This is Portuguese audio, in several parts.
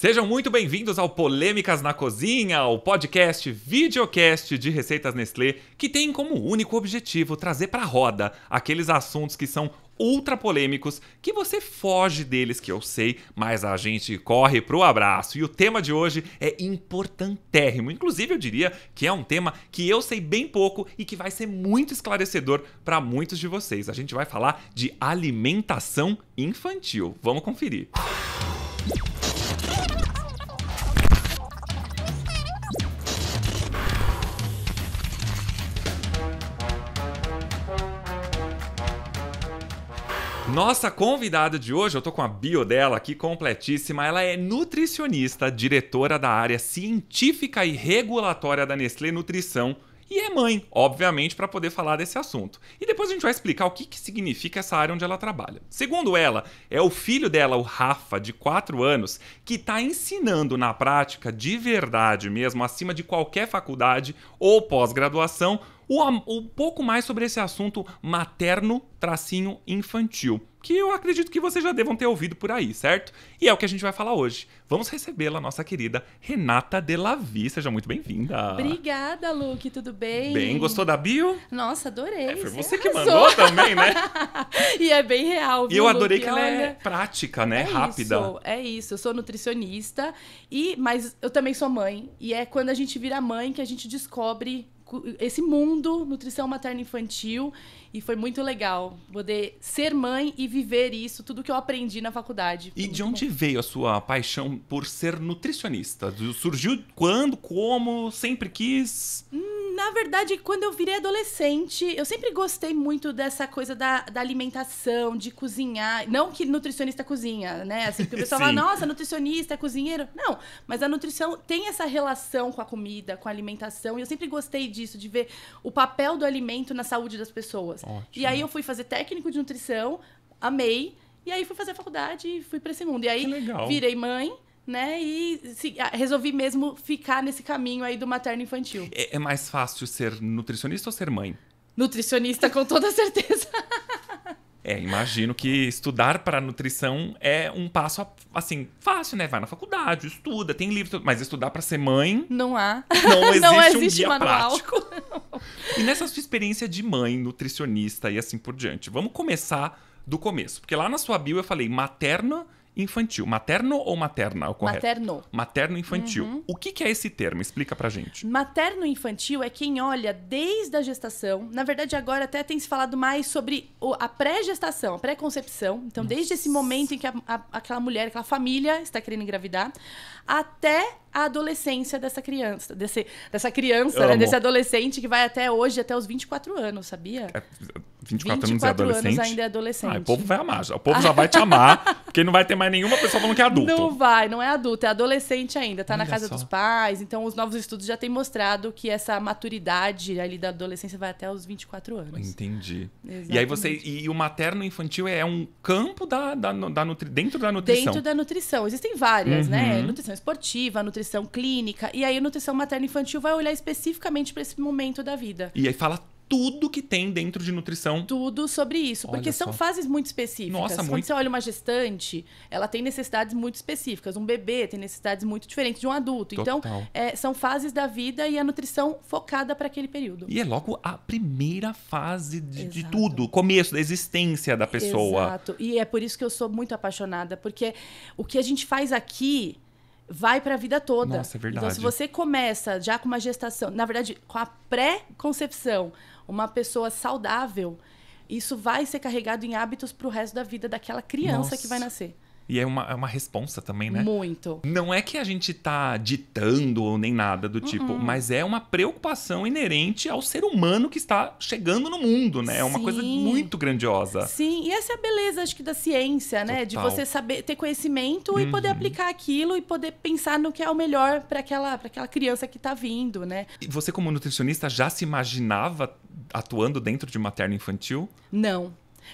Sejam muito bem-vindos ao Polêmicas na Cozinha, o podcast videocast de receitas Nestlé, que tem como único objetivo trazer para roda aqueles assuntos que são ultra polêmicos, que você foge deles, que eu sei, mas a gente corre pro abraço. E o tema de hoje é importantérrimo. Inclusive, eu diria que é um tema que eu sei bem pouco e que vai ser muito esclarecedor para muitos de vocês. A gente vai falar de alimentação infantil. Vamos conferir. Música Nossa convidada de hoje, eu tô com a bio dela aqui completíssima. Ela é nutricionista, diretora da área científica e regulatória da Nestlé Nutrição e é mãe, obviamente, para poder falar desse assunto. E depois a gente vai explicar o que, que significa essa área onde ela trabalha. Segundo ela, é o filho dela, o Rafa, de 4 anos, que está ensinando na prática, de verdade mesmo, acima de qualquer faculdade ou pós-graduação, o, um pouco mais sobre esse assunto materno tracinho infantil, que eu acredito que vocês já devam ter ouvido por aí, certo? E é o que a gente vai falar hoje. Vamos recebê-la, nossa querida Renata Delavi. Seja muito bem-vinda. Obrigada, Luke. Tudo bem? Bem, gostou da bio? Nossa, adorei. É, foi você, que mandou também, né? e é bem real, viu, E eu adorei Luke? que ela é Olha... é prática, né? É Rápida. Isso, é isso. Eu sou nutricionista, e mas eu também sou mãe. E é quando a gente vira mãe que a gente descobre esse mundo nutrição materna infantil e foi muito legal poder ser mãe e viver isso, tudo que eu aprendi na faculdade. e de onde bom. veio a sua paixão por ser nutricionista? Surgiu quando, como, sempre quis? Hum, na verdade, quando eu virei adolescente, eu sempre gostei muito dessa coisa da, da alimentação, de cozinhar. Não que nutricionista cozinha, né? Assim, que o pessoal fala, nossa, nutricionista, cozinheiro. Não, mas a nutrição tem essa relação com a comida, com a alimentação. E eu sempre gostei disso, de ver o papel do alimento na saúde das pessoas pessoas. Ótimo. E aí eu fui fazer técnico de nutrição, amei, e aí fui fazer a faculdade e fui para esse mundo. E aí virei mãe né? E se, resolvi mesmo ficar nesse caminho aí do materno infantil. É, é, mais fácil ser nutricionista ou ser mãe? Nutricionista, com toda certeza. É, imagino que estudar para nutrição é um passo assim fácil, né? Vai na faculdade, estuda, tem livro, mas estudar para ser mãe não há, não existe, não existe um guia manual. prático. E nessa sua experiência de mãe, nutricionista e assim por diante, vamos começar do começo, porque lá na sua bio eu falei materna infantil. Materno ou materna? O correto? Materno. Materno-infantil. Uhum. O que, que, é esse termo? Explica pra gente. Materno-infantil é quem olha desde a gestação. Na verdade, agora até tem se falado mais sobre a pré-gestação, a pré-concepção. Então, Nossa. desde esse momento em que a, a, aquela mulher, aquela família está querendo engravidar, até a adolescência dessa criança, desse, dessa criança, né? desse adolescente que vai até hoje, até os 24 anos, sabia? É, 24, 24 anos é adolescente? anos ainda é adolescente. Ah, o povo vai amar, o povo já vai te amar, porque não vai ter mais nenhuma pessoa falando que é adulto. Não vai, não é adulto, é adolescente ainda, tá Olha na casa só. dos pais. Então, os novos estudos já têm mostrado que essa maturidade ali da adolescência vai até os 24 anos. Entendi. Exatamente. E aí você. E o materno infantil é um campo da, da, da nutri, dentro da nutrição. Dentro da nutrição. Existem várias, né? uhum. né? Nutrição esportiva, nutrição clínica. E aí, nutrição materno infantil vai olhar especificamente para esse momento da vida. E aí fala tudo que tem dentro de nutrição. Tudo sobre isso, Olha porque só. são fases muito específicas. Nossa, Quando muito... você olha uma gestante, ela tem necessidades muito específicas. Um bebê tem necessidades muito diferentes de um adulto. Então, Total. Então, é, são fases da vida e a nutrição focada para aquele período. E é logo a primeira fase de, de, tudo, começo da existência da pessoa. Exato. E é por isso que eu sou muito apaixonada, porque o que a gente faz aqui vai para a vida toda. Nossa, é verdade. Então, se você começa já com uma gestação, na verdade, com a pré-concepção, uma pessoa saudável, isso vai ser carregado em hábitos para o resto da vida daquela criança Nossa. que vai nascer. E é uma, é uma resposta também, né? Muito. Não é que a gente tá ditando ou nem nada do tipo, uhum. mas é uma preocupação inerente ao ser humano que está chegando no mundo, né? É uma coisa muito grandiosa. Sim, e essa é a beleza, acho que, da ciência, Total. né? De você saber ter conhecimento uhum. e poder uhum. aplicar aquilo e poder pensar no que é o melhor para aquela, aquela criança que tá vindo, né? E você, como nutricionista, já se imaginava atuando dentro de materno infantil? Não.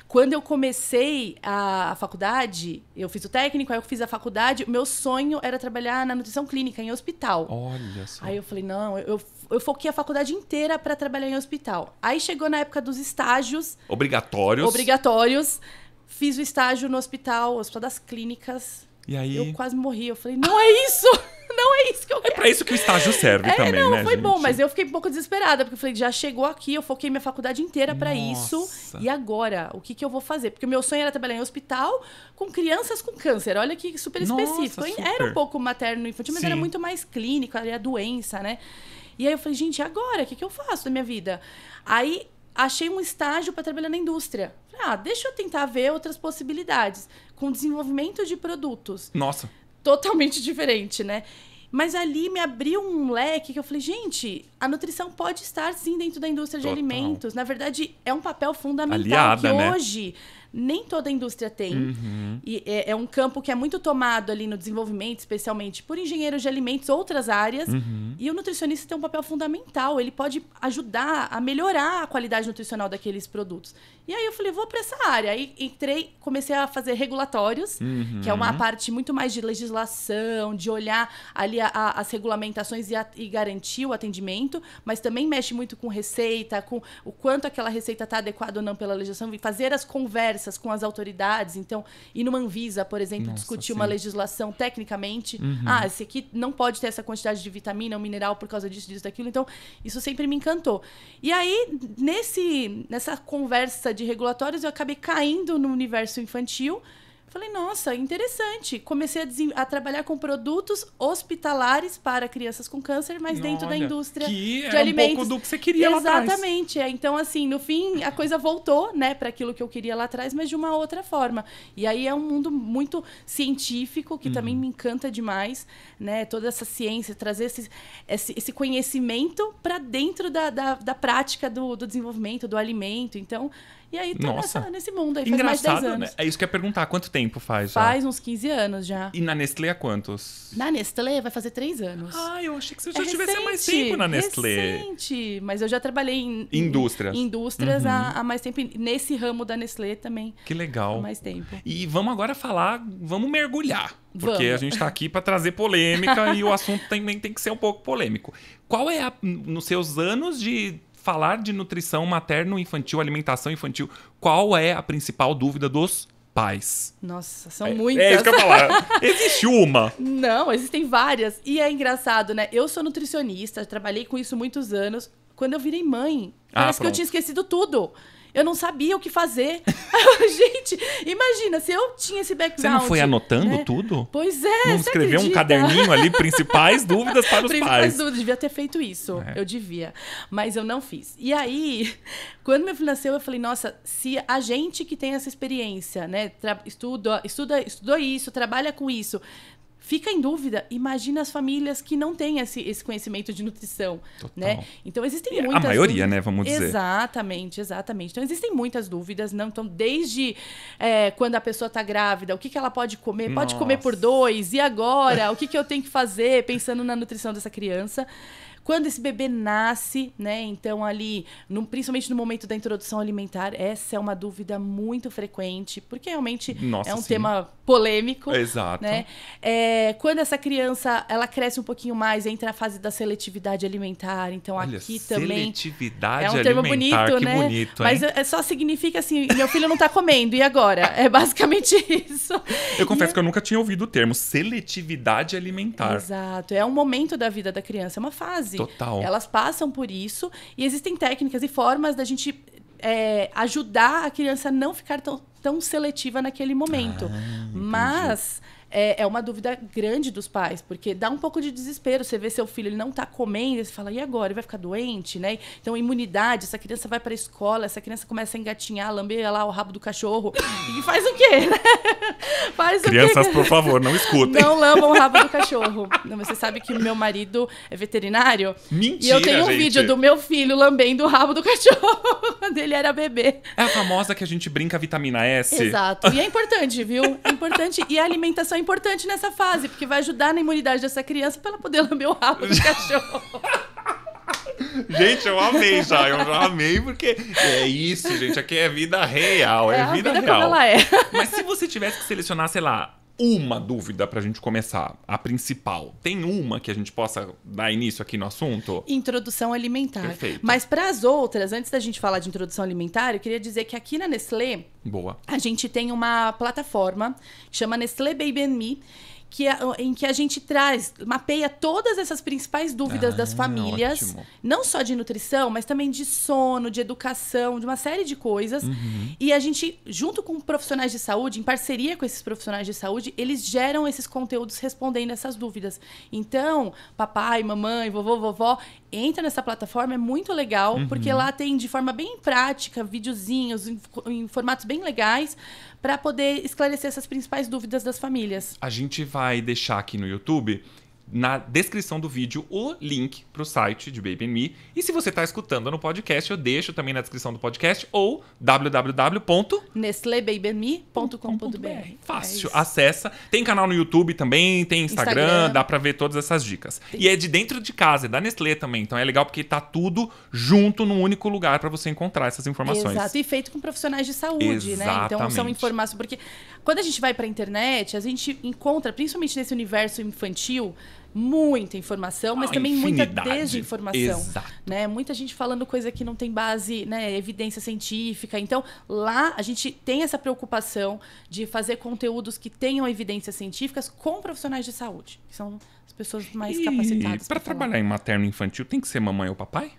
Quando eu comecei a, a, faculdade, eu fiz o técnico, aí eu fiz a faculdade, meu sonho era trabalhar na nutrição clínica, em hospital. Olha só. Aí eu falei, não, eu, eu foquei a faculdade inteira para trabalhar em hospital. Aí chegou na época dos estágios. Obrigatórios. Obrigatórios. Fiz o estágio no hospital, Hospital das Clínicas. E aí? Eu quase morri. Eu falei, não é isso! não é isso que eu quero. É pra isso que o estágio serve é, também, não, né, foi gente? bom, mas eu fiquei um pouco desesperada, porque eu falei, já chegou aqui, eu foquei minha faculdade inteira para isso, e agora? O que, que eu vou fazer? Porque o meu sonho era trabalhar em hospital com crianças com câncer, olha que super específico. Nossa, super. Era um pouco materno infantil, mas Sim. era muito mais clínico, era doença, né? E aí eu falei, gente, agora? O que, que eu faço da minha vida? Aí achei um estágio para trabalhar na indústria. ah, deixa eu tentar ver outras possibilidades com desenvolvimento de produtos. Nossa. Totalmente diferente, né? Mas ali me abriu um leque que eu falei, gente, a nutrição pode estar sim dentro da indústria Total. de alimentos. Na verdade, é um papel fundamental Aliada, que né? hoje nem toda indústria tem. Uhum. E é, é, um campo que é muito tomado ali no desenvolvimento, especialmente por engenheiros de alimentos, outras áreas. Uhum. E o nutricionista tem um papel fundamental. Ele pode ajudar a melhorar a qualidade nutricional daqueles produtos. E aí eu falei, vou para essa área. Aí entrei, comecei a fazer regulatórios, uhum. que é uma parte muito mais de legislação, de olhar ali a, a, as regulamentações e, a, e garantir o atendimento, mas também mexe muito com receita, com o quanto aquela receita está adequada ou não pela legislação, e fazer as conversas conversas com as autoridades. Então, ir numa Anvisa, por exemplo, Nossa, discutir sim. uma legislação tecnicamente. Uhum. Ah, esse aqui não pode ter essa quantidade de vitamina ou mineral por causa disso, disso, daquilo. Então, isso sempre me encantou. E aí, nesse, nessa conversa de regulatórios, eu acabei caindo no universo infantil Falei, nossa, interessante. Comecei a, a, trabalhar com produtos hospitalares para crianças com câncer, mas Olha, dentro da indústria que de alimentos. um pouco do que você queria Exatamente. É, então, assim, no fim, a coisa voltou, né, para aquilo que eu queria lá atrás, mas de uma outra forma. E aí é um mundo muito científico, que uhum. também me encanta demais, né, toda essa ciência, trazer esse, esse, esse conhecimento para dentro da, da, da prática do, do desenvolvimento, do alimento. Então, e aí tá Nossa. Nessa, nesse mundo aí, Engraçado, Né? É isso que eu é ia perguntar, quanto tempo faz já? Faz uns 15 anos já. E na Nestlé há quantos? Na Nestlé vai fazer 3 anos. Ah, eu achei que você é já é tivesse recente, mais tempo na Nestlé. recente, mas eu já trabalhei em... Indústrias. Em, indústrias uhum. há, há, mais tempo, nesse ramo da Nestlé também. Que legal. Há mais tempo. E vamos agora falar, vamos mergulhar. Porque vamos. a gente está aqui para trazer polêmica e o assunto também tem que ser um pouco polêmico. Qual é, a, nos seus anos de falar de nutrição materno-infantil, alimentação infantil, qual é a principal dúvida dos pais? Nossa, são é, é muitas. É isso que eu falar. Existe uma. Não, existem várias. E é engraçado, né? Eu sou nutricionista, trabalhei com isso muitos anos. Quando eu virei mãe, ah, parece ah, que eu tinha esquecido tudo eu não sabia o que fazer. Gente, imagina, se eu tinha esse background. Você não foi anotando né? tudo? Pois é. Não escreveu um caderninho ali, principais dúvidas para os principais pais. Principais dúvidas, devia ter feito isso. É. Eu devia. Mas eu não fiz. E aí, quando meu filho nasceu, eu falei, nossa, se a gente que tem essa experiência, né, estuda, estuda, estudou isso, trabalha com isso, fica em dúvida. Imagina as famílias que não têm esse, esse conhecimento de nutrição, Total. né? Então existem muitas a maioria, dúvidas. né? Vamos dizer exatamente, exatamente. Então existem muitas dúvidas, não? Então desde é, quando a pessoa está grávida, o que, que ela pode comer? Nossa. Pode comer por dois? E agora? o que, que eu tenho que fazer pensando na nutrição dessa criança? Quando esse bebê nasce, né? Então, ali, no, principalmente no momento da introdução alimentar, essa é uma dúvida muito frequente, porque realmente Nossa, é um sim. tema polêmico. exato. Né? É, quando essa criança ela cresce um pouquinho mais, entra a fase da seletividade alimentar. Então, Olha, aqui também. Seletividade é um termo bonito, né? Bonito, Mas é, só significa assim: meu filho não tá comendo, e agora? É basicamente isso. Eu confesso e que eu nunca tinha ouvido o termo seletividade alimentar. Exato. É um momento da vida da criança, é uma fase assim, Total. elas passam por isso e existem técnicas e formas da gente é, ajudar a criança a não ficar tão, tão seletiva naquele momento. Ah, Mas entendi é, é uma dúvida grande dos pais, porque dá um pouco de desespero. Você vê seu filho, ele não está comendo, você fala, e agora? Ele vai ficar doente, né? Então, imunidade, essa criança vai para escola, essa criança começa a engatinhar, lamber lá o rabo do cachorro. E faz o quê? faz Crianças, o quê? por favor, não escutem. Não lambam o rabo do cachorro. Não, você sabe que meu marido é veterinário. Mentira, E eu tenho um gente. vídeo do meu filho lambendo o rabo do cachorro quando ele era bebê. É a famosa que a gente brinca vitamina S. Exato. E é importante, viu? É importante. E a alimentação é importante nessa fase, porque vai ajudar na imunidade dessa criança para ela poder lamber o rabo do cachorro. Gente, eu amei já, eu já amei porque é isso, gente, aqui é vida real, é, é vida, vida real. É. Mas se você tivesse que selecionar, sei lá, uma dúvida para a gente começar, a principal. Tem uma que a gente possa dar início aqui no assunto? Introdução alimentar. Perfeito. Mas para as outras, antes da gente falar de introdução alimentar, eu queria dizer que aqui na Nestlé, boa, a gente tem uma plataforma que chama Nestlé Baby and Me que a, em que a gente traz, mapeia todas essas principais dúvidas ah, das famílias, ótimo. não só de nutrição, mas também de sono, de educação, de uma série de coisas. Uhum. E a gente, junto com profissionais de saúde, em parceria com esses profissionais de saúde, eles geram esses conteúdos respondendo essas dúvidas. Então, papai, mamãe, vovô, vovó, entra nessa plataforma, é muito legal, uhum. porque lá tem de forma bem prática, videozinhos em, em formatos bem legais, para poder esclarecer essas principais dúvidas das famílias. A gente vai deixar aqui no YouTube na descrição do vídeo o link para o site de Baby Me. E se você está escutando no podcast, eu deixo também na descrição do podcast ou www.nestlebabyme.com.br Fácil, é acessa. Tem canal no YouTube também, tem Instagram, Instagram. dá para ver todas essas dicas. Tem. E é de dentro de casa, é da Nestlé também, então é legal porque tá tudo junto num único lugar para você encontrar essas informações. Exato, e feito com profissionais de saúde, Exatamente. né? Então são informações porque quando a gente vai para a internet, a gente encontra principalmente nesse universo infantil muita informação, mas ah, também infinidade. muita desinformação. Exato. Né? Muita gente falando coisa que não tem base, né, evidência científica. Então, lá a gente tem essa preocupação de fazer conteúdos que tenham evidências científicas com profissionais de saúde, que são as pessoas mais e capacitadas. Para trabalhar em materno infantil, tem que ser mamãe ou papai?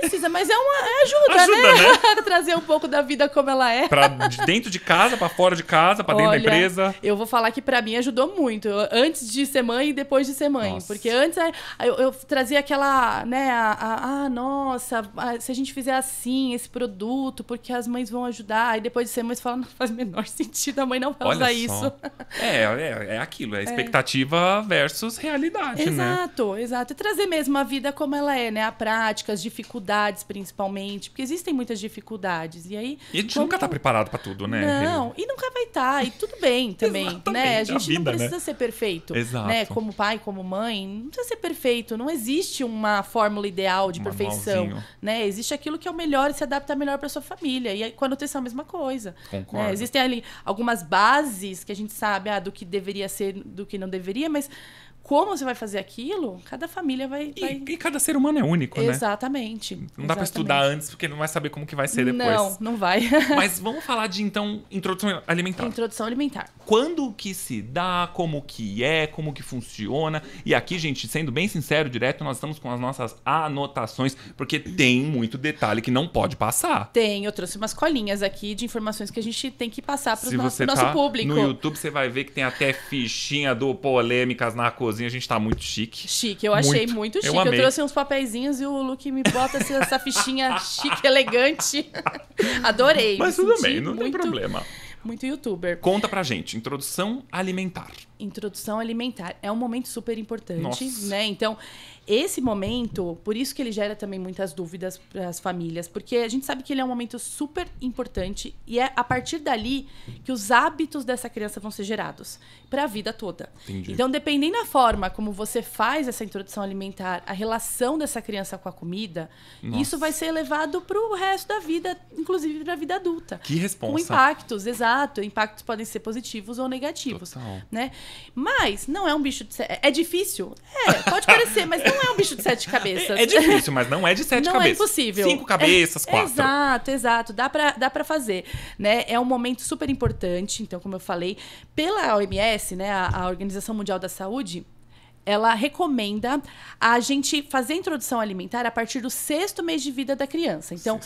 precisa, mas é uma é ajuda, ajuda né? né? Trazer um pouco da vida como ela é. Pra dentro de casa, para fora de casa, para dentro da empresa. Eu vou falar que para mim ajudou muito. antes de ser mãe e depois de ser mãe. Nossa. Porque antes é, eu, eu, trazia aquela, né? Ah, nossa, a, se a gente fizer assim, esse produto, porque as mães vão ajudar. E depois de ser mãe, você fala, não faz menor sentido, a mãe não vai usar isso. É, é, é aquilo, é, é. expectativa versus realidade, exato, né? Exato, exato. E trazer mesmo a vida como ela é, né? A prática, as dificuldades dificuldades, principalmente, porque existem muitas dificuldades. E aí. E a gente tá como... nunca está preparado para tudo, né? Não, e nunca vai estar, tá, e tudo bem também, né? A gente a vida, não né? precisa né? ser perfeito. Exato. Né? Como pai, como mãe, não precisa ser perfeito. Não existe uma fórmula ideal de um perfeição. Né? Existe aquilo que é o melhor e se adapta melhor para sua família. E aí, tem a é a mesma coisa. Né? Concordo. Né? Existem ali algumas bases que a gente sabe ah, do que deveria ser, do que não deveria, mas como você vai fazer aquilo, cada família vai. E, vai... e cada ser humano é único, exatamente, né? Exatamente. Não dá para estudar antes, porque não vai saber como que vai ser depois. Não, não vai. Mas vamos falar de então introdução alimentar. Introdução alimentar. Quando que se dá, como que é, como que funciona. E aqui, gente, sendo bem sincero, direto, nós estamos com as nossas anotações, porque tem muito detalhe que não pode passar. Tem, eu trouxe umas colinhas aqui de informações que a gente tem que passar para o nosso, tá público. No YouTube você vai ver que tem até fichinha do polêmicas na cozinha cozinha a gente tá muito chique. Chique, eu achei muito chique. Eu, eu trouxe uns papeizinhos e o Luke me bota assim, essa fichinha chique, elegante. Adorei. Mas tudo bem, não muito... tem problema muito youtuber. Conta pra gente, introdução alimentar. Introdução alimentar é um momento super importante, Nossa. né? Então, esse momento, por isso que ele gera também muitas dúvidas para as famílias, porque a gente sabe que ele é um momento super importante e é a partir dali que os hábitos dessa criança vão ser gerados para a vida toda. Entendi. Então, dependendo da forma como você faz essa introdução alimentar, a relação dessa criança com a comida, Nossa. isso vai ser levado para o resto da vida, inclusive para a vida adulta. Que resposta. Com impactos, exato. Impactos podem ser positivos ou negativos, Total. né? Mas não é um bicho de... é difícil. É, pode parecer, mas não é um bicho de sete cabeças. É, é difícil, mas não é de sete não é cabeças. Não é impossível. Cinco cabeças, é, quatro. Exato, exato. Dá pra, dá pra fazer. Né? É um momento super importante. Então, como eu falei, pela OMS, né, a, a Organização Mundial da Saúde, ela recomenda a gente fazer a introdução alimentar a partir do sexto mês de vida da criança. Então,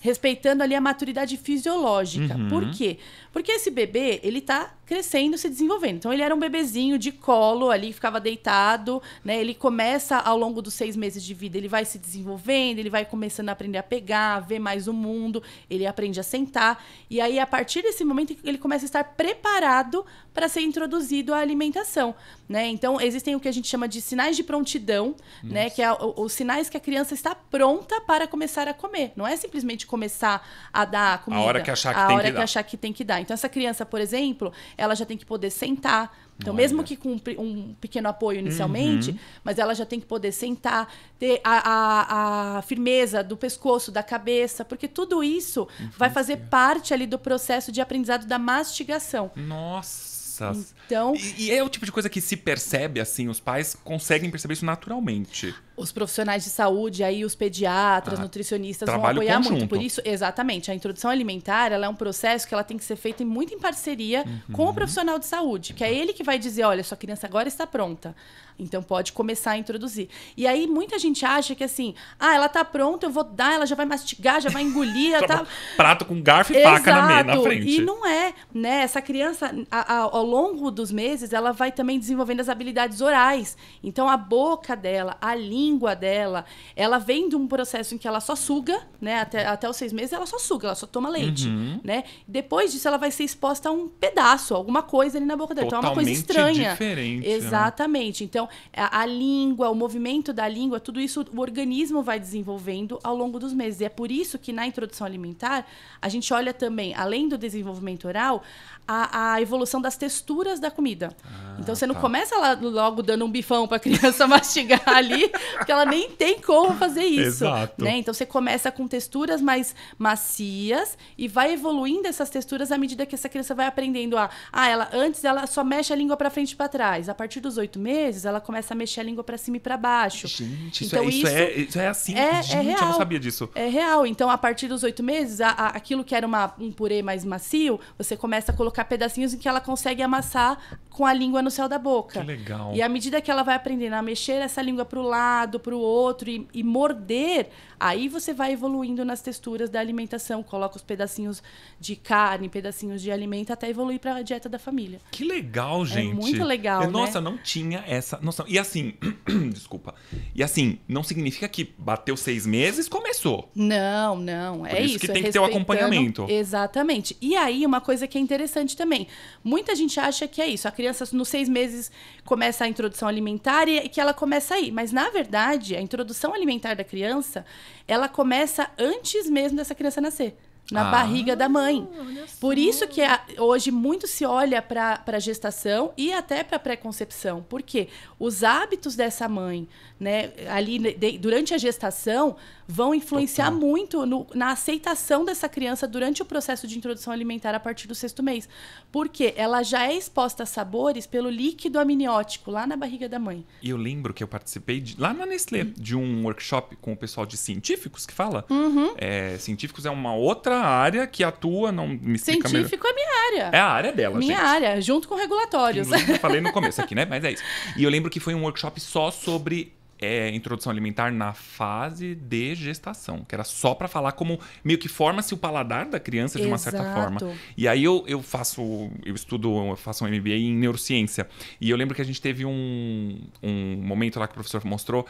respeitando ali a maturidade fisiológica. Uhum. Por quê? Porque esse bebê, ele tá crescendo, se desenvolvendo. Então, ele era um bebezinho de colo ali, ficava deitado, né? Ele começa ao longo dos seis meses de vida, ele vai se desenvolvendo, ele vai começando a aprender a pegar, a ver mais o mundo, ele aprende a sentar. E aí, a partir desse momento, ele começa a estar preparado para ser introduzido à alimentação, né? Então, existem o que a gente gente chama de sinais de prontidão, Nossa. né? Que é os sinais que a criança está pronta para começar a comer. Não é simplesmente começar a dar a comida. A hora que achar que, a tem, hora que, que achar que tem que dar. Então, essa criança, por exemplo, ela já tem que poder sentar. Então, Olha. mesmo que com um pequeno apoio inicialmente, uhum. mas ela já tem que poder sentar, ter a, a, a firmeza do pescoço, da cabeça, porque tudo isso Infância. vai fazer parte ali do processo de aprendizado da mastigação. Nossa! Nossa. Então. E, e é o tipo de coisa que se percebe, assim, os pais conseguem perceber isso naturalmente os profissionais de saúde, aí os pediatras, ah, nutricionistas vão apoiar conjunto. muito. Por isso, exatamente, a introdução alimentar ela é um processo que ela tem que ser feita em, muito em parceria uhum. com o profissional de saúde, que é tá. ele que vai dizer, olha, sua criança agora está pronta. Então pode começar a introduzir. E aí muita gente acha que assim, ah, ela tá pronta, eu vou dar, ela já vai mastigar, já vai engolir, ela tá... prato com garfo e Exato. faca na, meia, na frente. E não é, né? Essa criança a, a, ao longo dos meses, ela vai também desenvolvendo as habilidades orais. Então a boca dela, a língua língua dela, ela vem de um processo em que ela só suga, né? Até, até os seis meses ela só suga, ela só toma leite, uhum. né? Depois disso ela vai ser exposta a um pedaço, alguma coisa ali na boca dela. Totalmente então é uma coisa estranha. Diferente, né? Exatamente. Né? Então a, a, língua, o movimento da língua, tudo isso o organismo vai desenvolvendo ao longo dos meses. E é por isso que na introdução alimentar a gente olha também, além do desenvolvimento oral, a, a evolução das texturas da comida. Ah, então você não tá. começa lá logo dando um bifão para a criança mastigar ali, porque ela nem tem como fazer isso. Exato. Né? Então você começa com texturas mais macias e vai evoluindo essas texturas à medida que essa criança vai aprendendo a. Ah, ela antes ela só mexe a língua para frente e para trás. A partir dos oito meses, ela começa a mexer a língua para cima e para baixo. Gente, é então, isso, é, isso, é, isso é assim. É, gente, é real. eu não sabia disso. É real. Então, a partir dos oito meses, a, a, aquilo que era uma, um purê mais macio, você começa a colocar pedacinhos em que ela consegue amassar com a língua no céu da boca. Que legal. E à medida que ela vai aprendendo a mexer essa língua para o lado, lado, para o outro e, e, morder, aí você vai evoluindo nas texturas da alimentação. Coloca os pedacinhos de carne, pedacinhos de alimento, até evoluir para a dieta da família. Que legal, é gente. É muito legal. É, nossa, né? não tinha essa noção. E assim, desculpa. E assim, não significa que bateu seis meses, começou. Não, não. Por é isso. que é tem que ter o um acompanhamento. Exatamente. E aí, uma coisa que é interessante também. Muita gente acha que é isso. A criança, nos seis meses, começa a introdução alimentar e que ela começa aí. Mas, na verdade, verdade, a introdução alimentar da criança, ela começa antes mesmo dessa criança nascer na ah, barriga da mãe. Ah, Por isso que a, hoje muito se olha para a gestação e até para a pré-concepção, porque os hábitos dessa mãe, né, ali de, durante a gestação, vão influenciar muito no, na aceitação dessa criança durante o processo de introdução alimentar a partir do sexto mês, porque ela já é exposta a sabores pelo líquido amniótico lá na barriga da mãe. E eu lembro que eu participei de, lá na Nestlé uhum. de um workshop com o pessoal de científicos que fala. Uhum. É, científicos é uma outra outra área que atua, não me explica Científico melhor. é minha área. É a área dela, Minha gente. área, junto com regulatórios. Eu falei no começo aqui, né? Mas é isso. E eu lembro que foi um workshop só sobre é, introdução alimentar na fase de gestação, que era só para falar como meio que forma-se o paladar da criança de uma Exato. certa forma. E aí eu, eu faço, eu estudo, eu faço um MBA em neurociência. E eu lembro que a gente teve um, um momento lá que o professor mostrou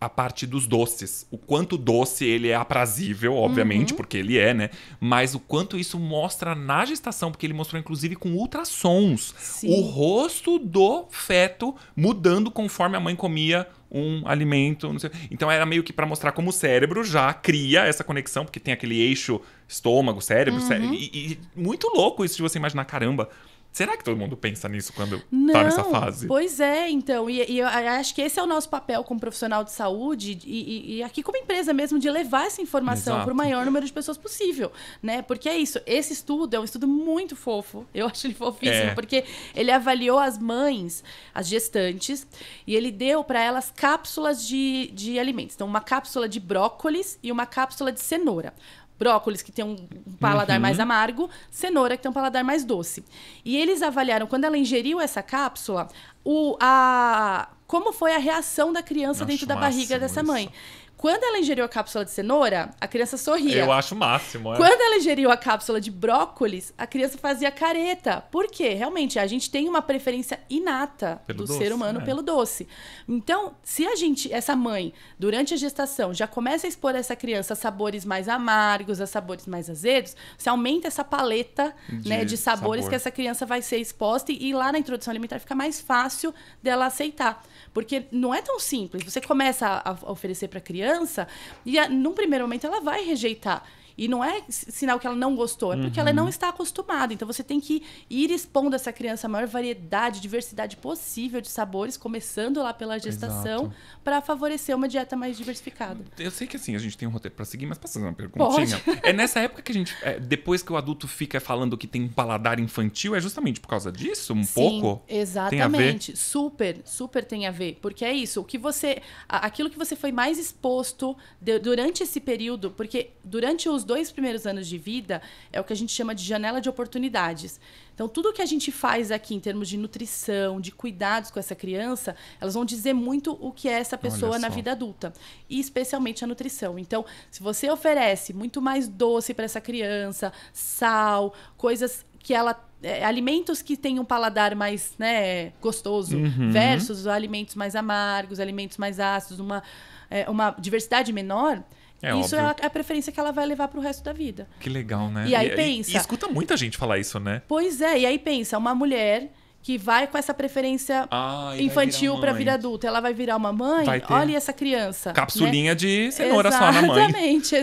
a parte dos doces. O quanto doce ele é aprazível, obviamente, uhum. porque ele é, né? Mas o quanto isso mostra na gestação, porque ele mostrou inclusive com ultrassons Sim. o rosto do feto mudando conforme a mãe comia um alimento, não sei. Então era meio que para mostrar como o cérebro já cria essa conexão, porque tem aquele eixo estômago, cérebro, uhum. cérebro e, e muito louco isso de você imaginar, caramba, Será que todo mundo pensa nisso quando tá Não, tá nessa fase? Pois é, então. E, e, eu acho que esse é o nosso papel como profissional de saúde e, e, e aqui como empresa mesmo, de levar essa informação para o maior número de pessoas possível, né? Porque é isso. Esse estudo é um estudo muito fofo. Eu acho ele fofíssimo, é. porque ele avaliou as mães, as gestantes, e ele deu para elas cápsulas de, de alimentos. Então, uma cápsula de brócolis e uma cápsula de cenoura brócolis, que tem um paladar uhum. mais amargo, cenoura, que tem um paladar mais doce. E eles avaliaram, quando ela ingeriu essa cápsula, o, a, como foi a reação da criança Acho dentro da barriga dessa mãe. Isso. Quando ela ingeriu a cápsula de cenoura, a criança sorria. Eu acho o máximo, é. Quando ela ingeriu a cápsula de brócolis, a criança fazia careta. Por quê? Realmente, a gente tem uma preferência inata pelo do doce, ser humano é. pelo doce. Então, se a gente, essa mãe, durante a gestação, já começa a expor essa criança a sabores mais amargos, a sabores mais azedos, você aumenta essa paleta de, né, de sabores sabor. que essa criança vai ser exposta e, e lá na introdução alimentar fica mais fácil dela aceitar. Porque não é tão simples. Você começa a, a oferecer para a criança criança. E a, num primeiro momento ela vai rejeitar. E não é sinal que ela não gostou, é porque uhum. ela não está acostumada. Então você tem que ir expondo essa criança a maior variedade, diversidade possível de sabores, começando lá pela gestação, para favorecer uma dieta mais diversificada. Eu sei que assim, a gente tem um roteiro para seguir, mas posso fazer uma perguntinha? Pode. É nessa época que a gente. É, depois que o adulto fica falando que tem um paladar infantil, é justamente por causa disso? Um Sim, pouco? Exatamente. Super, super tem a ver. Porque é isso, o que você. Aquilo que você foi mais exposto de, durante esse período, porque durante os dois primeiros anos de vida é o que a gente chama de janela de oportunidades. Então, tudo que a gente faz aqui em termos de nutrição, de cuidados com essa criança, elas vão dizer muito o que é essa pessoa na vida adulta, e especialmente a nutrição. Então, se você oferece muito mais doce para essa criança, sal, coisas que ela é, alimentos que têm um paladar mais né, gostoso uhum. versus alimentos mais amargos, alimentos mais ácidos, uma, é, uma diversidade menor, é isso é óbvio. é a preferência que ela vai levar pro resto da vida. Que legal, né? E aí e, pensa. E, e escuta muita gente falar isso, né? Pois é, e aí pensa, uma mulher que vai com essa preferência ah, infantil para vida adulta, ela vai virar uma mãe, olha essa criança. Né? Capsulinha né? de cenoura exatamente, só na mãe. Exatamente,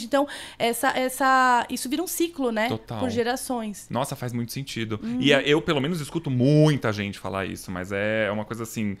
exatamente. Então, essa, essa, isso vira um ciclo, né? Total. Por gerações. Nossa, faz muito sentido. Hum. E uhum. é, eu, pelo menos, escuto muita gente falar isso, mas é uma coisa assim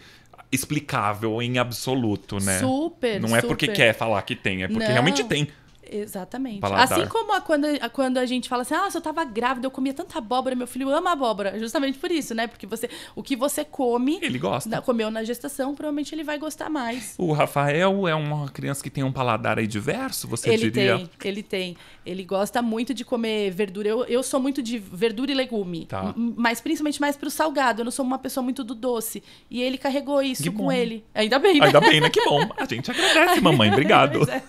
explicável em absoluto, né? Super. Não é super. porque quer falar que tem, é porque Não. realmente tem. Exatamente. Paladar. Assim como a, quando, a, quando a gente fala assim, ah, se eu tava grávida, eu comia tanta abóbora, meu filho ama abóbora. Justamente por isso, né? Porque você, o que você come. Ele gosta. Na, comeu na gestação, provavelmente ele vai gostar mais. O Rafael é uma criança que tem um paladar aí diverso, você ele diria? Ele tem, ele tem. Ele gosta muito de comer verdura. Eu, eu sou muito de verdura e legume. Tá. Mas principalmente mais pro salgado. Eu não sou uma pessoa muito do doce. E ele carregou isso que com bom. ele. Ainda bem, né? Ainda bem, né? Que bom. A gente agradece, mamãe. Obrigado. É.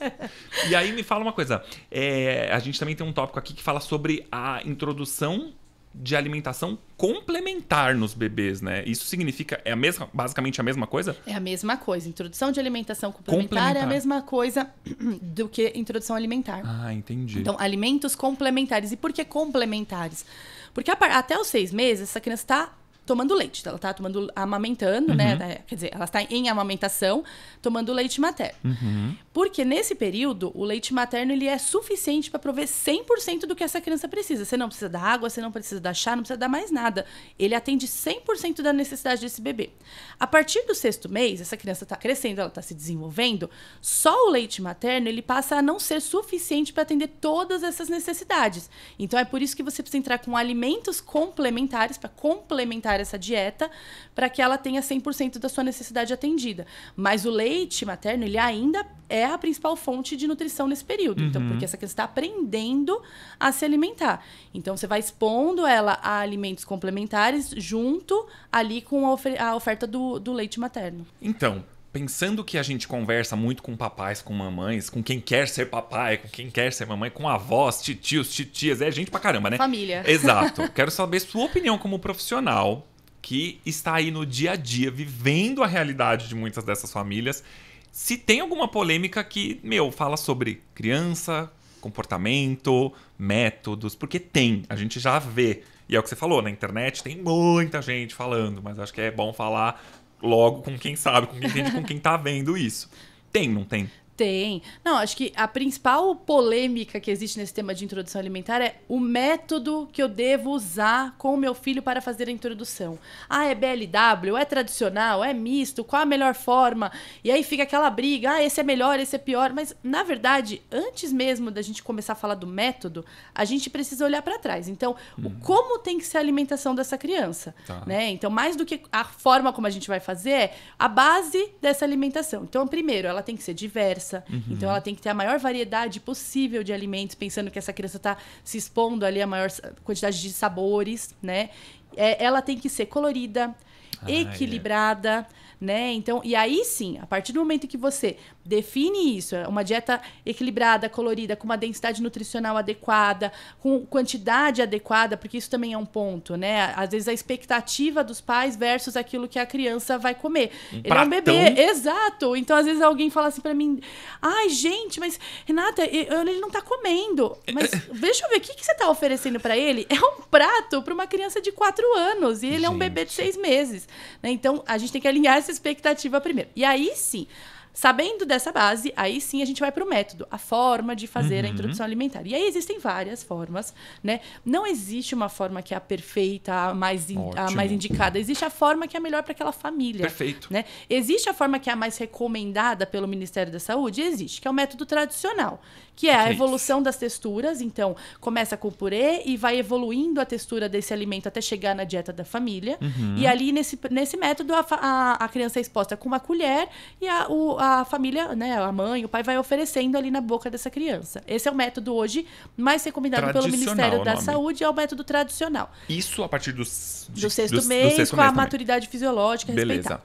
E aí me fala uma uma coisa. É, a gente também tem um tópico aqui que fala sobre a introdução de alimentação complementar nos bebês, né? Isso significa é a mesma, basicamente a mesma coisa? É a mesma coisa. Introdução de alimentação complementar, complementar. é a mesma coisa do que introdução alimentar. Ah, entendi. Então, alimentos complementares. E por que complementares? Porque a, até os seis meses essa criança está tomando leite. Ela está tomando, amamentando, né? uhum. né? Quer dizer, ela está em amamentação, tomando leite materno. Uhum. Porque nesse período, o leite materno ele é suficiente para prover 100% do que essa criança precisa. Você não precisa da água, você não precisa da chá, não precisa dar mais nada. Ele atende 100% da necessidade desse bebê. A partir do sexto mês, essa criança está crescendo, ela está se desenvolvendo, só o leite materno ele passa a não ser suficiente para atender todas essas necessidades. Então é por isso que você precisa entrar com alimentos complementares para complementar essa dieta para que ela tenha 100% da sua necessidade atendida. Mas o leite materno, ele ainda é a principal fonte de nutrição nesse período. Então, uhum. Então, porque essa criança está aprendendo a se alimentar. Então, você vai expondo ela a alimentos complementares junto ali com a, oferta do, do leite materno. Então, pensando que a gente conversa muito com papais, com mamães, com quem quer ser papai, com quem quer ser mamãe, com avós, titios, titias, é gente pra caramba, né? Família. Exato. Quero saber sua opinião como profissional que está aí no dia a dia vivendo a realidade de muitas dessas famílias. Se tem alguma polêmica que, meu, fala sobre criança, comportamento, métodos, porque tem, a gente já vê. E é o que você falou, na internet tem muita gente falando, mas acho que é bom falar logo com quem sabe, com quem entende, com quem tá vendo isso. Tem, não tem? Tem. Não, acho que a principal polêmica que existe nesse tema de introdução alimentar é o método que eu devo usar com o meu filho para fazer a introdução. Ah, é BLW? É tradicional? É misto? Qual a melhor forma? E aí fica aquela briga: ah, esse é melhor, esse é pior. Mas, na verdade, antes mesmo da gente começar a falar do método, a gente precisa olhar para trás. Então, hum. como tem que ser a alimentação dessa criança? Tá. Né? Então, mais do que a forma como a gente vai fazer, é a base dessa alimentação. Então, primeiro, ela tem que ser diversa criança. Uhum. Então ela tem que ter a maior variedade possível de alimentos, pensando que essa criança está se expondo ali a maior quantidade de sabores, né? É, ela tem que ser colorida, ah, é. equilibrada. É né? Então, e aí sim, a partir do momento que você define isso, é uma dieta equilibrada, colorida, com uma densidade nutricional adequada, com quantidade adequada, porque isso também é um ponto, né? Às vezes a expectativa dos pais versus aquilo que a criança vai comer. Um Ele pratão. é um bebê, exato. Então, às vezes alguém fala assim para mim: "Ai, gente, mas Renata, ele não tá comendo. Mas deixa eu ver o que que você tá oferecendo para ele? É um prato para uma criança de quatro anos e ele gente. é um bebê de seis meses, né? Então, a gente tem que alinhar essa expectativa primeiro. E aí sim, Sabendo dessa base, aí sim a gente vai para o método, a forma de fazer uhum. a introdução alimentar. E aí existem várias formas, né? Não existe uma forma que é a perfeita, a mais, in, a mais indicada. Existe a forma que é melhor para aquela família. Perfeito. Né? Existe a forma que é a mais recomendada pelo Ministério da Saúde? Existe, que é o método tradicional, que é a evolução das texturas. Então, começa com o purê e vai evoluindo a textura desse alimento até chegar na dieta da família. Uhum. E ali, nesse, nesse método, a, a, a, criança é exposta com uma colher e a, o, a família, né, a mãe, o pai vai oferecendo ali na boca dessa criança. Esse é o método hoje mais recomendado pelo Ministério da Saúde, é o método tradicional. Isso a partir dos do, sexto, do, mês, sexto, mês, com a também. maturidade fisiológica Beleza.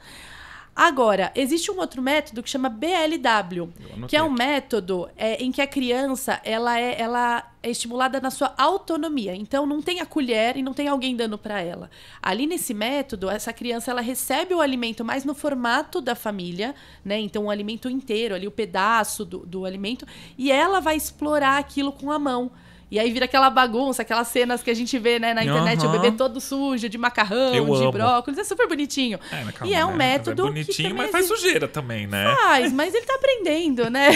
Agora, existe um outro método que chama BLW, que é um método é, em que a criança ela é, ela é estimulada na sua autonomia. Então, não tem a colher e não tem alguém dando para ela. Ali nesse método, essa criança ela recebe o alimento mais no formato da família, né? Então, o alimento inteiro, ali o pedaço do, do alimento, e ela vai explorar aquilo com a mão. E aí vira aquela bagunça, aquelas cenas que a gente vê né, na internet, uhum. o bebê todo sujo, de macarrão, eu de amo. brócolis, é super bonitinho. É, calma, e é um né? método. É bonitinho, que mas faz existe... sujeira também, né? Faz, mas ele tá aprendendo, né?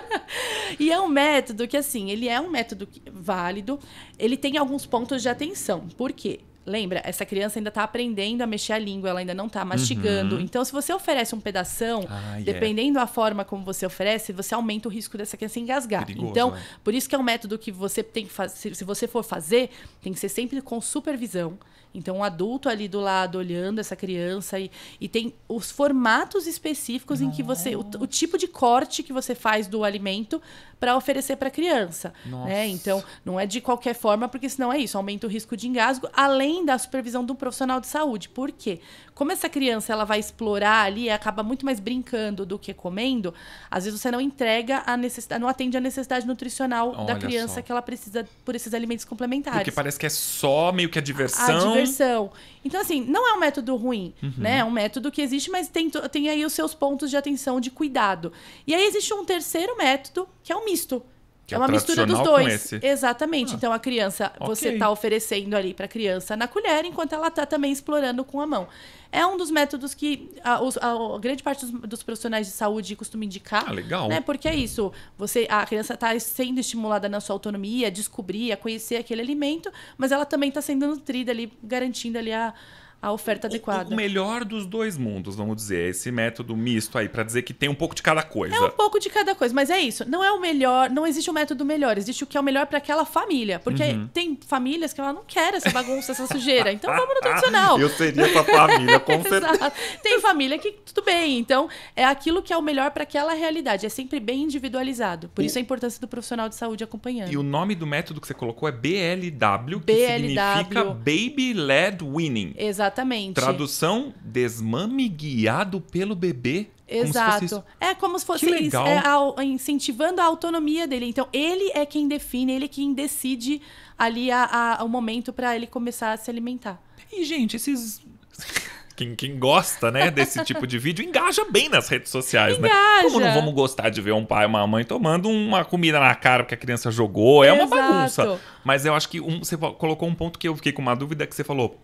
e é um método que, assim, ele é um método válido, ele tem alguns pontos de atenção. Por quê? Lembra, essa criança ainda está aprendendo a mexer a língua, ela ainda não está mastigando. Uhum. Então, se você oferece um pedação, ah, dependendo da forma como você oferece, você aumenta o risco dessa criança engasgar. Perigoso, então, né? por isso que é um método que você tem que fazer, se você for fazer, tem que ser sempre com supervisão. Então, um adulto ali do lado olhando essa criança e, e tem os formatos específicos Nossa. em que você. O, o tipo de corte que você faz do alimento para oferecer para a criança. Né? Então, não é de qualquer forma, porque senão é isso, aumenta o risco de engasgo, além da supervisão do profissional de saúde. Por quê? Como essa criança ela vai explorar ali, acaba muito mais brincando do que comendo, às vezes você não entrega a necessidade, não atende a necessidade nutricional Olha da criança só. que ela precisa por esses alimentos complementares. Porque parece que é só meio que a diversão. A diversão. Então, assim, não é um método ruim, uhum. né? É um método que existe, mas tem, tem aí os seus pontos de atenção, de cuidado. E aí existe um terceiro método, que é o misto. Que é, é uma mistura dos dois. Exatamente. Ah, então a criança, okay. você está oferecendo ali para a criança na colher, enquanto ela está também explorando com a mão. É um dos métodos que a, a, a grande parte dos, dos, profissionais de saúde costuma indicar. Ah, legal. Né? Porque é isso. Você, a criança está sendo estimulada na sua autonomia, a descobrir, a conhecer aquele alimento, mas ela também está sendo nutrida ali, garantindo ali a, a oferta adequada. O, o melhor dos dois mundos, vamos dizer, esse método misto aí para dizer que tem um pouco de cada coisa. É um pouco de cada coisa, mas é isso. Não é o melhor, não existe o um método melhor, existe o que é o melhor para aquela família, porque uhum. tem famílias que ela não quer essa bagunça, essa sujeira. Então vamos no tradicional. Eu seria essa família, com certeza. tem família que tudo bem. Então é aquilo que é o melhor para aquela realidade. É sempre bem individualizado. Por o... isso a importância do profissional de saúde acompanhando. E o nome do método que você colocou é BLW, BLW. que significa Baby Led Winning. Exatamente. Exatamente. Tradução: desmame guiado pelo bebê. Exato. Como é como se fosse isso, é, incentivando a autonomia dele. Então, ele é quem define, ele é quem decide ali a, a o momento para ele começar a se alimentar. E, gente, esses. Quem, quem, gosta, né, desse tipo de vídeo, engaja bem nas redes sociais, né? engaja. né? Como não vamos gostar de ver um pai e uma mãe tomando uma comida na cara porque a criança jogou? É Exato. uma bagunça. Mas eu acho que um, você colocou um ponto que eu fiquei com uma dúvida que você falou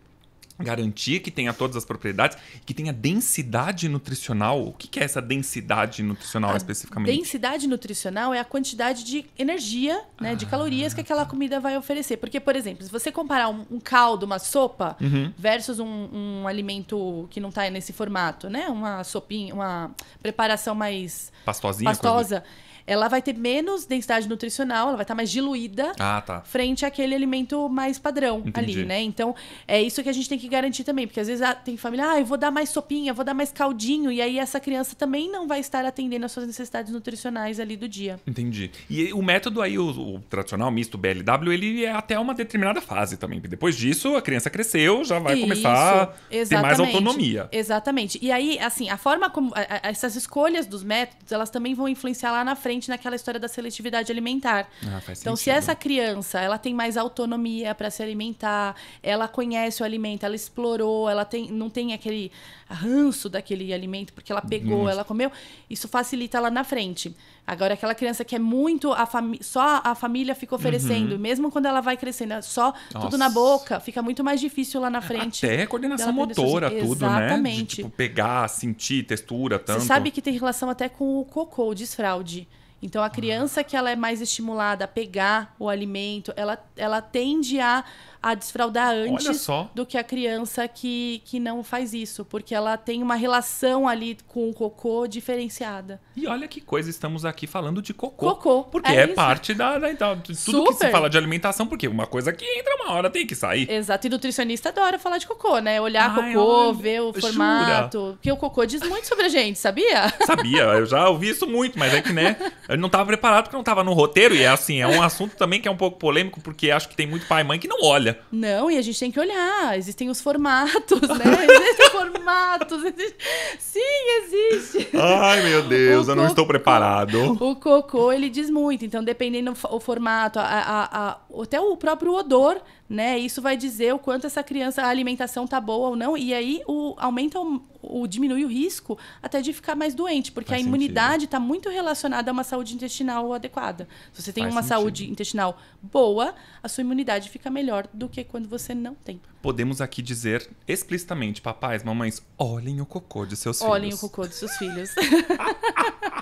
garantir que tenha todas as propriedades, que tenha densidade nutricional. O que é essa densidade nutricional a especificamente? Densidade nutricional é a quantidade de energia, né, ah, de calorias que aquela comida vai oferecer. Porque, por exemplo, se você comparar um, um caldo, uma sopa, uhum. versus um, um, alimento que não está nesse formato, né, uma sopinha, uma preparação mais pastosinha, pastosa. Coisa ela vai ter menos densidade nutricional, ela vai estar tá mais diluída ah, tá. frente àquele alimento mais padrão Entendi. ali, né? Então, é isso que a gente tem que garantir também, porque às vezes ah, tem família, ah, eu vou dar mais sopinha, vou dar mais caldinho, e aí essa criança também não vai estar atendendo às suas necessidades nutricionais ali do dia. Entendi. E o método aí, o, o tradicional, misto BLW, ele é até uma determinada fase também. Depois disso, a criança cresceu, já vai isso, começar a ter mais autonomia. Exatamente. E aí, assim, a forma como. A, a, essas escolhas dos métodos, elas também vão influenciar lá na frente frente naquela história da seletividade alimentar. Ah, faz então, sentido. se essa criança ela tem mais autonomia para se alimentar, ela conhece o alimento, ela explorou, ela tem, não tem aquele ranço daquele alimento porque ela pegou, uhum. ela comeu, isso facilita lá na frente. Agora, aquela criança que é muito a só a família fica oferecendo, uhum. mesmo quando ela vai crescendo, é só Nossa. tudo na boca, fica muito mais difícil lá na frente. Até coordenação motora, tudo, Exatamente. né? Exatamente. Tipo, pegar, sentir, textura, tanto. Você sabe que tem relação até com o cocô, o desfraude. Então a criança que ela é mais estimulada a pegar o alimento, ela, ela tende a a desfraldar antes do que a criança que, que não faz isso, porque ela tem uma relação ali com o cocô diferenciada. E olha que coisa, estamos aqui falando de cocô. Cocô. Porque é, é parte da, da, da tudo Super. que se fala de alimentação, porque uma coisa que entra uma hora tem que sair. Exato, e nutricionista adora falar de cocô, né? Olhar Ai, cocô, olha, ver o formato, jura? porque o cocô diz muito sobre a gente, sabia? Sabia, eu já ouvi isso muito, mas é que, né, eu não estava preparado porque não estava no roteiro e é assim, é um assunto também que é um pouco polêmico, porque acho que tem muito pai e mãe que não olha olha. Não, e a gente tem que olhar. Existem os formatos, né? Existem formatos. Existe... Sim, existe. Ai, meu Deus, o eu não estou preparado. O cocô, ele diz muito. Então, dependendo do formato, a, a, a, até o próprio odor né? Isso vai dizer o quanto essa criança, a alimentação tá boa ou não, e aí o, aumenta o, o diminui o risco até de ficar mais doente, porque Faz a imunidade está muito relacionada a uma saúde intestinal adequada. Se você tem Faz uma sentido. saúde intestinal boa, a sua imunidade fica melhor do que quando você não tem. Podemos aqui dizer explicitamente, papais, mamães, olhem o cocô de seus olhem filhos. Olhem o cocô de seus filhos.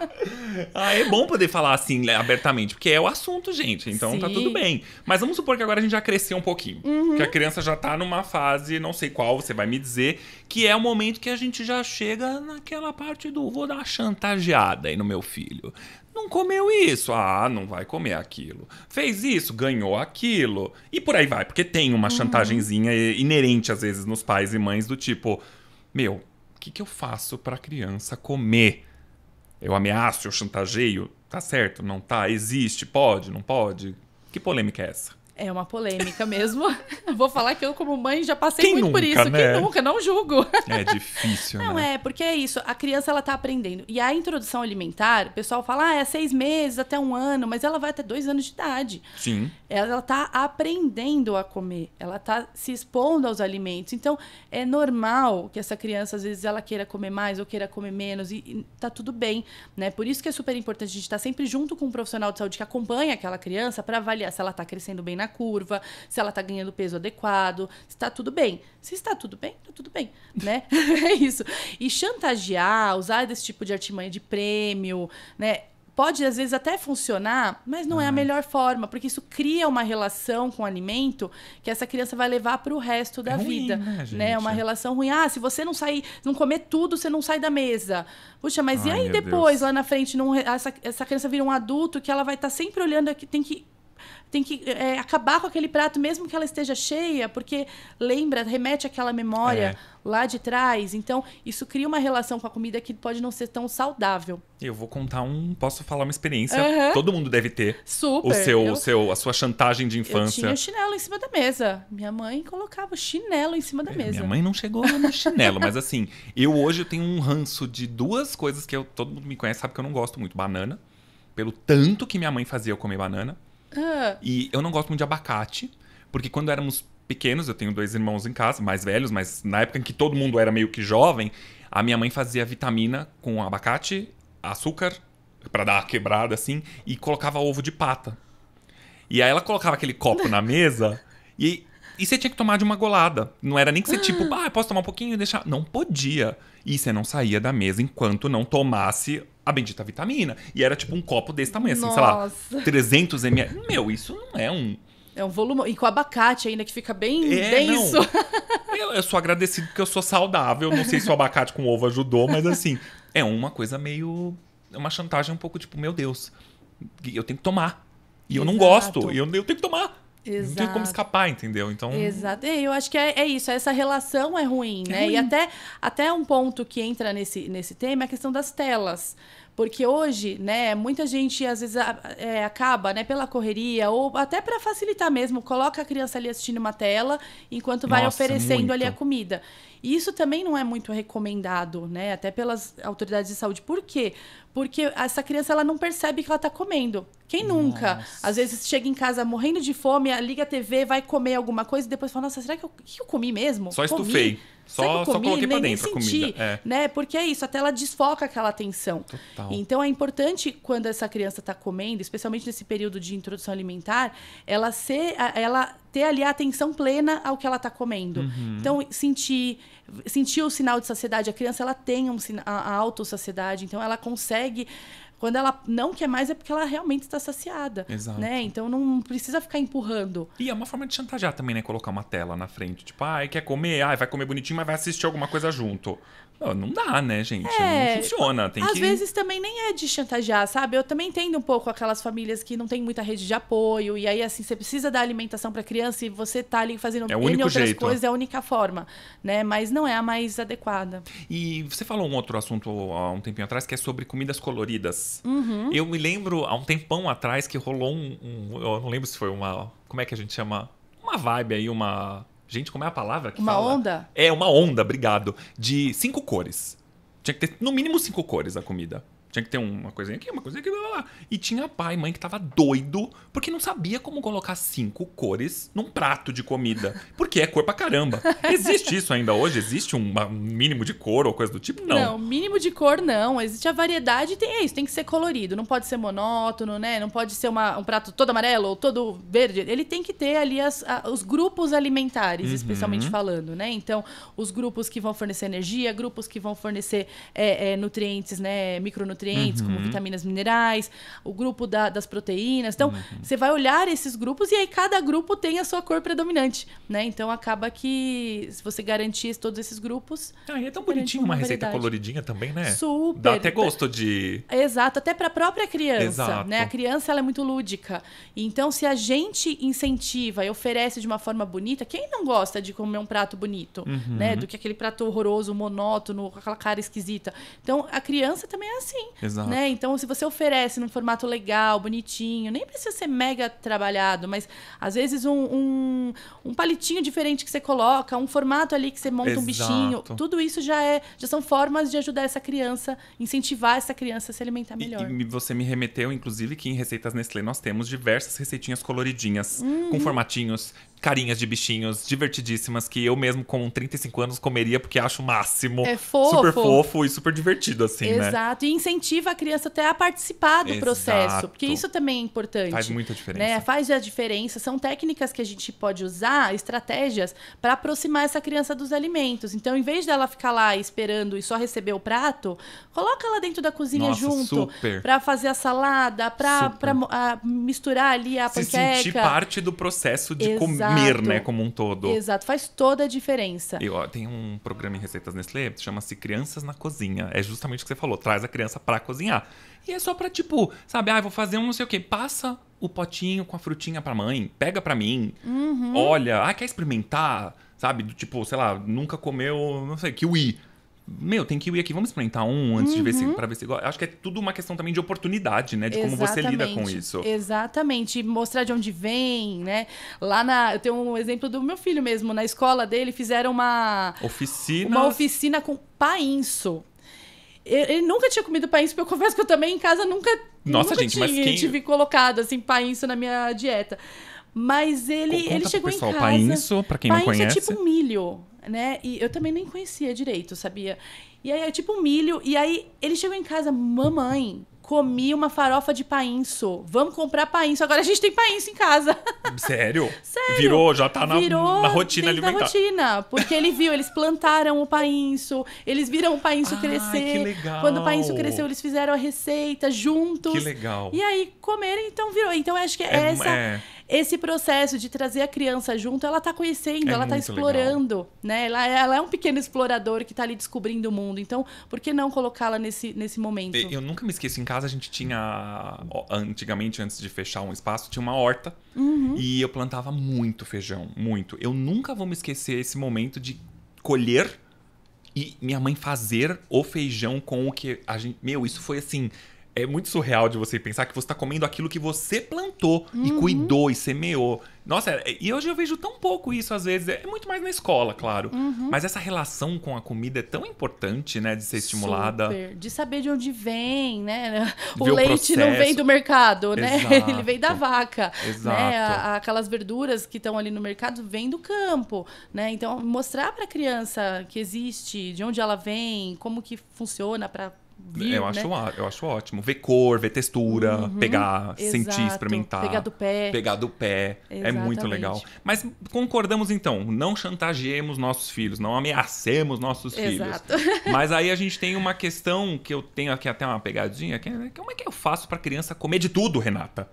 ah, é bom poder falar assim né, abertamente, porque é o assunto, gente. Então Sim. tá tudo bem. Mas vamos supor que agora a gente já cresceu um pouco pouquinho. Uhum. Que a criança já tá numa fase, não sei qual, você vai me dizer, que é o momento que a gente já chega naquela parte do vou dar uma chantageada aí no meu filho. Não comeu isso, ah, não vai comer aquilo. Fez isso, ganhou aquilo. E por aí vai, porque tem uma uhum. inerente às vezes nos pais e mães do tipo, meu, o que, que eu faço pra criança comer? Eu ameaço, eu chantageio? Tá certo, não tá? Existe, pode, não pode? Que polêmica é essa? É uma polêmica mesmo. Vou falar que eu, como mãe, já passei Quem muito nunca, por isso. Né? Quem nunca, não julgo. É difícil. Não, né? é, porque é isso. A criança ela tá aprendendo. E a introdução alimentar, o pessoal fala, ah, é seis meses até um ano, mas ela vai até dois anos de idade. Sim. Ela, ela tá aprendendo a comer. Ela tá se expondo aos alimentos. Então, é normal que essa criança, às vezes, ela queira comer mais ou queira comer menos. E, e tá tudo bem. né? Por isso que é super importante a gente estar tá sempre junto com um profissional de saúde que acompanha aquela criança para avaliar se ela tá crescendo bem na curva, se ela tá ganhando peso adequado, se tá tudo bem. Se está tudo bem, tá tudo bem, né? é isso. E chantagear, usar desse tipo de artimanha de prêmio, né? pode às vezes até funcionar, mas não ah. é a uhum. melhor forma, porque isso cria uma relação com o alimento que essa criança vai levar para o resto da é ruim, vida, né, né? É uma relação ruim. Ah, se você não sair, não comer tudo, você não sai da mesa. Puxa, mas Ai, e aí depois Deus. lá na frente não, essa, essa criança vira um adulto que ela vai estar tá sempre olhando aqui, tem que tem que é, acabar com aquele prato, mesmo que ela esteja cheia, porque lembra, remete aquela memória é. lá de trás. Então, isso cria uma relação com a comida que pode não ser tão saudável. Eu vou contar um. Posso falar uma experiência? Uhum. Todo mundo deve ter. Super. O seu, eu, o seu, a sua chantagem de infância. Eu tinha chinelo em cima da mesa. Minha mãe colocava o chinelo em cima da é, mesa. Minha mãe não chegou no chinelo, mas assim, eu hoje eu tenho um ranço de duas coisas que eu, todo mundo me conhece sabe que eu não gosto muito: banana, pelo tanto que minha mãe fazia eu comer banana ah. E eu não gosto muito de abacate, porque quando éramos pequenos, eu tenho dois irmãos em casa, mais velhos, mas na época em que todo mundo era meio que jovem, a minha mãe fazia vitamina com abacate, açúcar, para dar uma quebrada assim, e colocava ovo de pata. E aí ela colocava aquele copo na mesa e, e você tinha que tomar de uma golada. Não era nem que você, ah. tipo, ah, posso tomar um pouquinho e deixar. Não podia. E você não saía da mesa enquanto não tomasse a bendita vitamina. E era tipo um copo desse tamanho, assim, Nossa. sei lá, 300 ml. Meu, isso não é um. É um volume. E com abacate ainda, que fica bem é, denso. eu, eu, sou agradecido porque eu sou saudável. Não sei se o abacate com ovo ajudou, mas assim, é uma coisa meio. É uma chantagem um pouco tipo, meu Deus, eu tenho que tomar. E eu não gosto, eu, eu tenho que tomar. Exato. Não tem como escapar, entendeu? Então. Exato. E eu acho que é, é isso, essa relação é ruim, é né? Ruim. E até, até um ponto que entra nesse, nesse tema é a questão das telas. Porque hoje, né, muita gente às vezes é, acaba, né, pela correria ou até para facilitar mesmo, coloca a criança ali assistindo uma tela enquanto vai oferecendo muito. ali a comida. E isso também não é muito recomendado, né? Até pelas autoridades de saúde. Por quê? Porque essa criança ela não percebe que ela está comendo. Quem nunca? Nossa. Às vezes chega em casa morrendo de fome, liga a TV, vai comer alguma coisa e depois fala: Nossa, será que eu, que eu comi mesmo? Só comi. estufei. Só, só coloquei para dentro nem senti, a comida. É. Né? Porque é isso, até ela desfoca aquela atenção. Total. Então é importante quando essa criança está comendo, especialmente nesse período de introdução alimentar, ela ser, ela ter ali a atenção plena ao que ela está comendo. Uhum. Então, sentir, sentir o sinal de saciedade. A criança ela tem um, a, a autossaciedade, então ela consegue. Quando ela não quer mais, é porque ela realmente está saciada. Exato. Né? Então não precisa ficar empurrando. E é uma forma de chantagear também, né? Colocar uma tela na frente. Tipo, ah, quer comer? Ah, vai comer bonitinho, mas vai assistir alguma coisa junto. Não, não dá, né, gente? É, não funciona. Tem às que... vezes também nem é de chantagear, sabe? Eu também entendo um pouco aquelas famílias que não tem muita rede de apoio. E aí, assim, você precisa dar alimentação pra criança e você tá ali fazendo é o outras jeito. coisas, é a única forma, né? Mas não é a mais adequada. E você falou um outro assunto há um tempinho atrás que é sobre comidas coloridas. Uhum. Eu me lembro há um tempão atrás que rolou um, um. Eu não lembro se foi uma. Como é que a gente chama? Uma vibe aí, uma Gente, como é a palavra que uma fala? Uma onda? É, uma onda, obrigado. De cinco cores. Tinha que ter no mínimo cinco cores a comida. Tinha que ter uma coisinha aqui, uma coisinha aqui, blá, blá, blá. E tinha pai e mãe que tava doido porque não sabia como colocar cinco cores num prato de comida. Porque é cor pra caramba. Existe isso ainda hoje? Existe um mínimo de cor ou coisa do tipo? Não. Não, mínimo de cor não. Existe a variedade tem é isso. Tem que ser colorido. Não pode ser monótono, né? Não pode ser uma, um prato todo amarelo ou todo verde. Ele tem que ter ali as, a, os grupos alimentares, uhum. especialmente falando, né? Então, os grupos que vão fornecer energia, grupos que vão fornecer é, é, nutrientes, né? Micronutrientes nutrientes, uhum. como vitaminas minerais, o grupo da, das proteínas. Então, uhum. você vai olhar esses grupos e aí cada grupo tem a sua cor predominante, né? Então acaba que se você garantir todos esses grupos. Ah, e é tão bonitinho uma, uma receita coloridinha também, né? Super. Dá até gosto de. Exato, até para a própria criança, né? Exato. né? A criança ela é muito lúdica. Então, se a gente incentiva e oferece de uma forma bonita, quem não gosta de comer um prato bonito, né? uhum. né? Do que aquele prato horroroso, monótono, com aquela cara esquisita. Então, a criança também é assim. Exato. né? Então, se você oferece num formato legal, bonitinho, nem precisa ser mega trabalhado, mas às vezes um, um, um palitinho diferente que você coloca, um formato ali que você monta Exato. um bichinho, tudo isso já é, já são formas de ajudar essa criança, incentivar essa criança a se alimentar melhor. E, e você me remeteu, inclusive, que em receitas Nestlé nós temos diversas receitinhas coloridinhas, uhum. com formatinhos carinhas de bichinhos divertidíssimas que eu mesmo com 35 anos comeria porque acho o máximo. É fofo. Super fofo e super divertido, assim, Exato. né? Exato. E incentiva a criança até a participar do Exato. processo, porque isso também é importante. Faz muita diferença. Né? Faz a diferença. São técnicas que a gente pode usar, estratégias, para aproximar essa criança dos alimentos. Então, em vez dela ficar lá esperando e só receber o prato, coloca ela dentro da cozinha Nossa, junto para fazer a salada, para misturar ali a Se sentir parte do processo de comer comer né, como um todo. Exato, faz toda a diferença. Eu, ó, tem um programa em Receitas Nestlé, chama-se Crianças na Cozinha. É justamente o que você falou, traz a criança para cozinhar. E é só pra, tipo, sabe, ah, vou fazer um não sei o quê. Passa o potinho com a frutinha pra mãe, pega pra mim, uhum. olha, ah, quer experimentar? Sabe, do tipo, sei lá, nunca comeu, não sei, kiwi meu, tem que ir aqui, vamos experimentar um antes uhum. de ver se uhum. para ver se igual Acho que é tudo uma questão também de oportunidade, né, de Exatamente. como você lida com isso. Exatamente, mostrar de onde vem, né? Lá na, eu tenho um exemplo do meu filho mesmo, na escola dele fizeram uma oficina, uma oficina com painço. Ele nunca tinha comido painço, porque eu confesso que eu também em casa nunca, Nossa, nunca gente, tinha, mas quem... tive colocado assim painço na minha dieta. Mas ele, Conta ele chegou pessoal, em casa. Painço, quem painço não conhece. é tipo milho né? E eu também nem conhecia direito, sabia? E aí é tipo um milho. E aí ele chegou em casa, mamãe, comi uma farofa de painço. Vamos comprar painço. Agora a gente tem painço em casa. Sério? Sério. Virou, já tá na, Virou, na rotina alimentar. Na rotina, porque ele viu, eles plantaram o painço, eles viram o painço crescer. Que legal. Quando o painço cresceu, eles fizeram a receita juntos. Que legal. E aí comeram, então virou. Então acho que é, é essa é esse processo de trazer a criança junto, ela está conhecendo, é ela está explorando, legal. né? Ela, é, ela, é um pequeno explorador que está ali descobrindo o mundo. Então, por que não colocá-la nesse, nesse momento? Eu nunca me esqueço, em casa a gente tinha, antigamente, antes de fechar um espaço, tinha uma horta uhum. e eu plantava muito feijão, muito. Eu nunca vou me esquecer esse momento de colher e minha mãe fazer o feijão com o que a gente. Meu, isso foi assim é muito surreal de você pensar que você está comendo aquilo que você plantou uhum. e cuidou e semeou. Nossa, é, e hoje eu vejo tão pouco isso às vezes. É muito mais na escola, claro. Uhum. Mas essa relação com a comida é tão importante, né? De ser estimulada. Super. De saber de onde vem, né? né? O Ver leite o não vem do mercado, né? Exato. Ele vem da vaca. Né? Exato. Né? Aquelas verduras que estão ali no mercado vêm do campo, né? Então, mostrar para a criança que existe, de onde ela vem, como que funciona para vir, eu, acho, né? eu acho ótimo. Ver cor, ver textura, uhum, pegar, exato. sentir, experimentar. Pegar do pé. Pegar do pé. Exatamente. É muito legal. Mas concordamos então, não chantageemos nossos filhos, não ameacemos nossos exato. filhos. Mas aí a gente tem uma questão que eu tenho aqui até uma pegadinha, que é como é que eu faço para criança comer de tudo, Renata?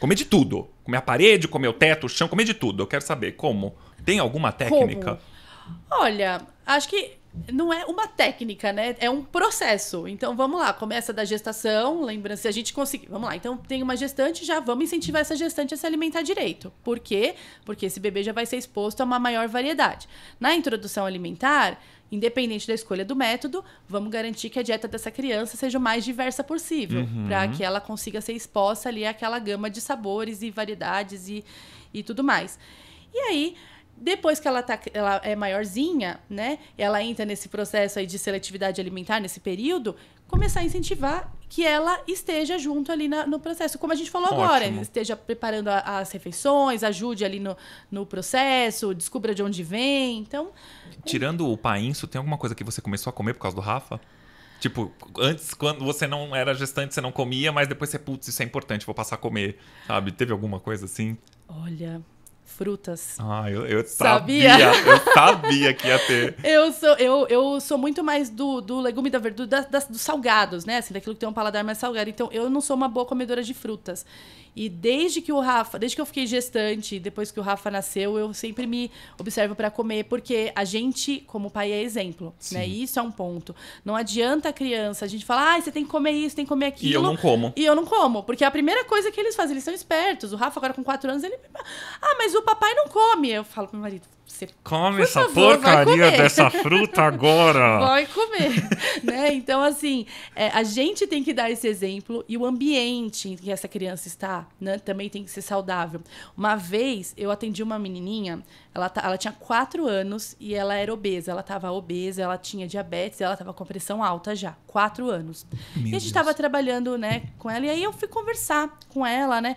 Comer de tudo. Comer a parede, comer o teto, o chão, comer de tudo. Eu quero saber como. Tem alguma técnica? Como? Olha, acho que não é uma técnica, né? É um processo. Então vamos lá, começa da gestação, lembrança, se a gente conseguir. Vamos lá, então tem uma gestante, já vamos incentivar essa gestante a se alimentar direito. Por quê? Porque esse bebê já vai ser exposto a uma maior variedade. Na introdução alimentar, independente da escolha do método, vamos garantir que a dieta dessa criança seja o mais diversa possível, uhum. para que ela consiga ser exposta ali àquela gama de sabores e variedades e, e tudo mais. E aí, depois que ela, tá, ela é maiorzinha, né? Ela entra nesse processo aí de seletividade alimentar, nesse período, começar a incentivar que ela esteja junto ali na, no processo. Como a gente falou Ótimo. agora, esteja preparando a, as refeições, ajude ali no, no processo, descubra de onde vem. Então. Tirando o painço, tem alguma coisa que você começou a comer por causa do Rafa? Tipo, antes, quando você não era gestante, você não comia, mas depois você, putz, isso é importante, vou passar a comer, sabe? Teve alguma coisa assim? Olha, frutas. Ah, eu, eu sabia? sabia? Eu sabia que ia ter. eu, sou, eu, eu sou muito mais do, do legume da verdura, da, das, dos salgados, né? Assim, daquilo que tem um paladar mais salgado. Então, eu não sou uma boa comedora de frutas. E desde que o Rafa, desde que eu fiquei gestante, depois que o Rafa nasceu, eu sempre me observo para comer, porque a gente, como pai, é exemplo, né? E isso é um ponto. Não adianta a criança a gente falar, ah, você tem que comer isso, tem que comer aquilo. E eu não como. E eu não como, porque é a primeira coisa que eles fazem, eles são espertos. O Rafa agora com quatro anos, ele ah, mas o papai não come. Eu falo pro meu marido, você, Come por essa favor, porcaria dessa fruta agora! Vai comer! né? Então, assim, é, a gente tem que dar esse exemplo e o ambiente em que essa criança está né, também tem que ser saudável. Uma vez eu atendi uma menininha, ela, tá, ela tinha 4 anos e ela era obesa. Ela estava obesa, ela tinha diabetes, ela estava com pressão alta já, 4 anos. Meu e a gente estava trabalhando né, com ela e aí eu fui conversar com ela, né?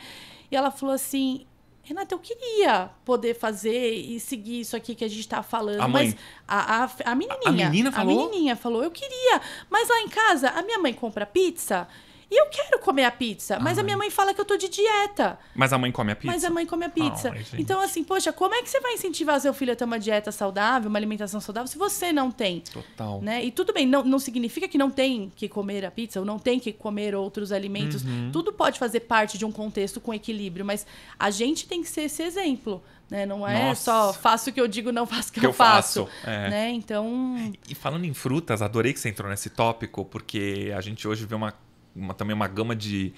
E ela falou assim: Renata, eu queria poder fazer e seguir isso aqui que a gente tá falando. A mas a, a, a menininha. A, a menina falou? A menininha falou, eu queria. Mas lá em casa, a minha mãe compra pizza e eu quero comer a pizza, mas Ai. a minha mãe fala que eu tô de dieta. Mas a mãe come a pizza? Mas a mãe come a pizza. Ai, então, assim, poxa, como é que você vai incentivar seu filho a ter uma dieta saudável, uma alimentação saudável, se você não tem? Total. Né? E tudo bem, não, não significa que não tem que comer a pizza ou não tem que comer outros alimentos. Uhum. Tudo pode fazer parte de um contexto com equilíbrio, mas a gente tem que ser esse exemplo. Né? Não é Nossa. só faço o que eu digo, não faço o que, que eu, eu faço. faço. É. Né? Então. E falando em frutas, adorei que você entrou nesse tópico, porque a gente hoje vê uma uma, também uma gama de,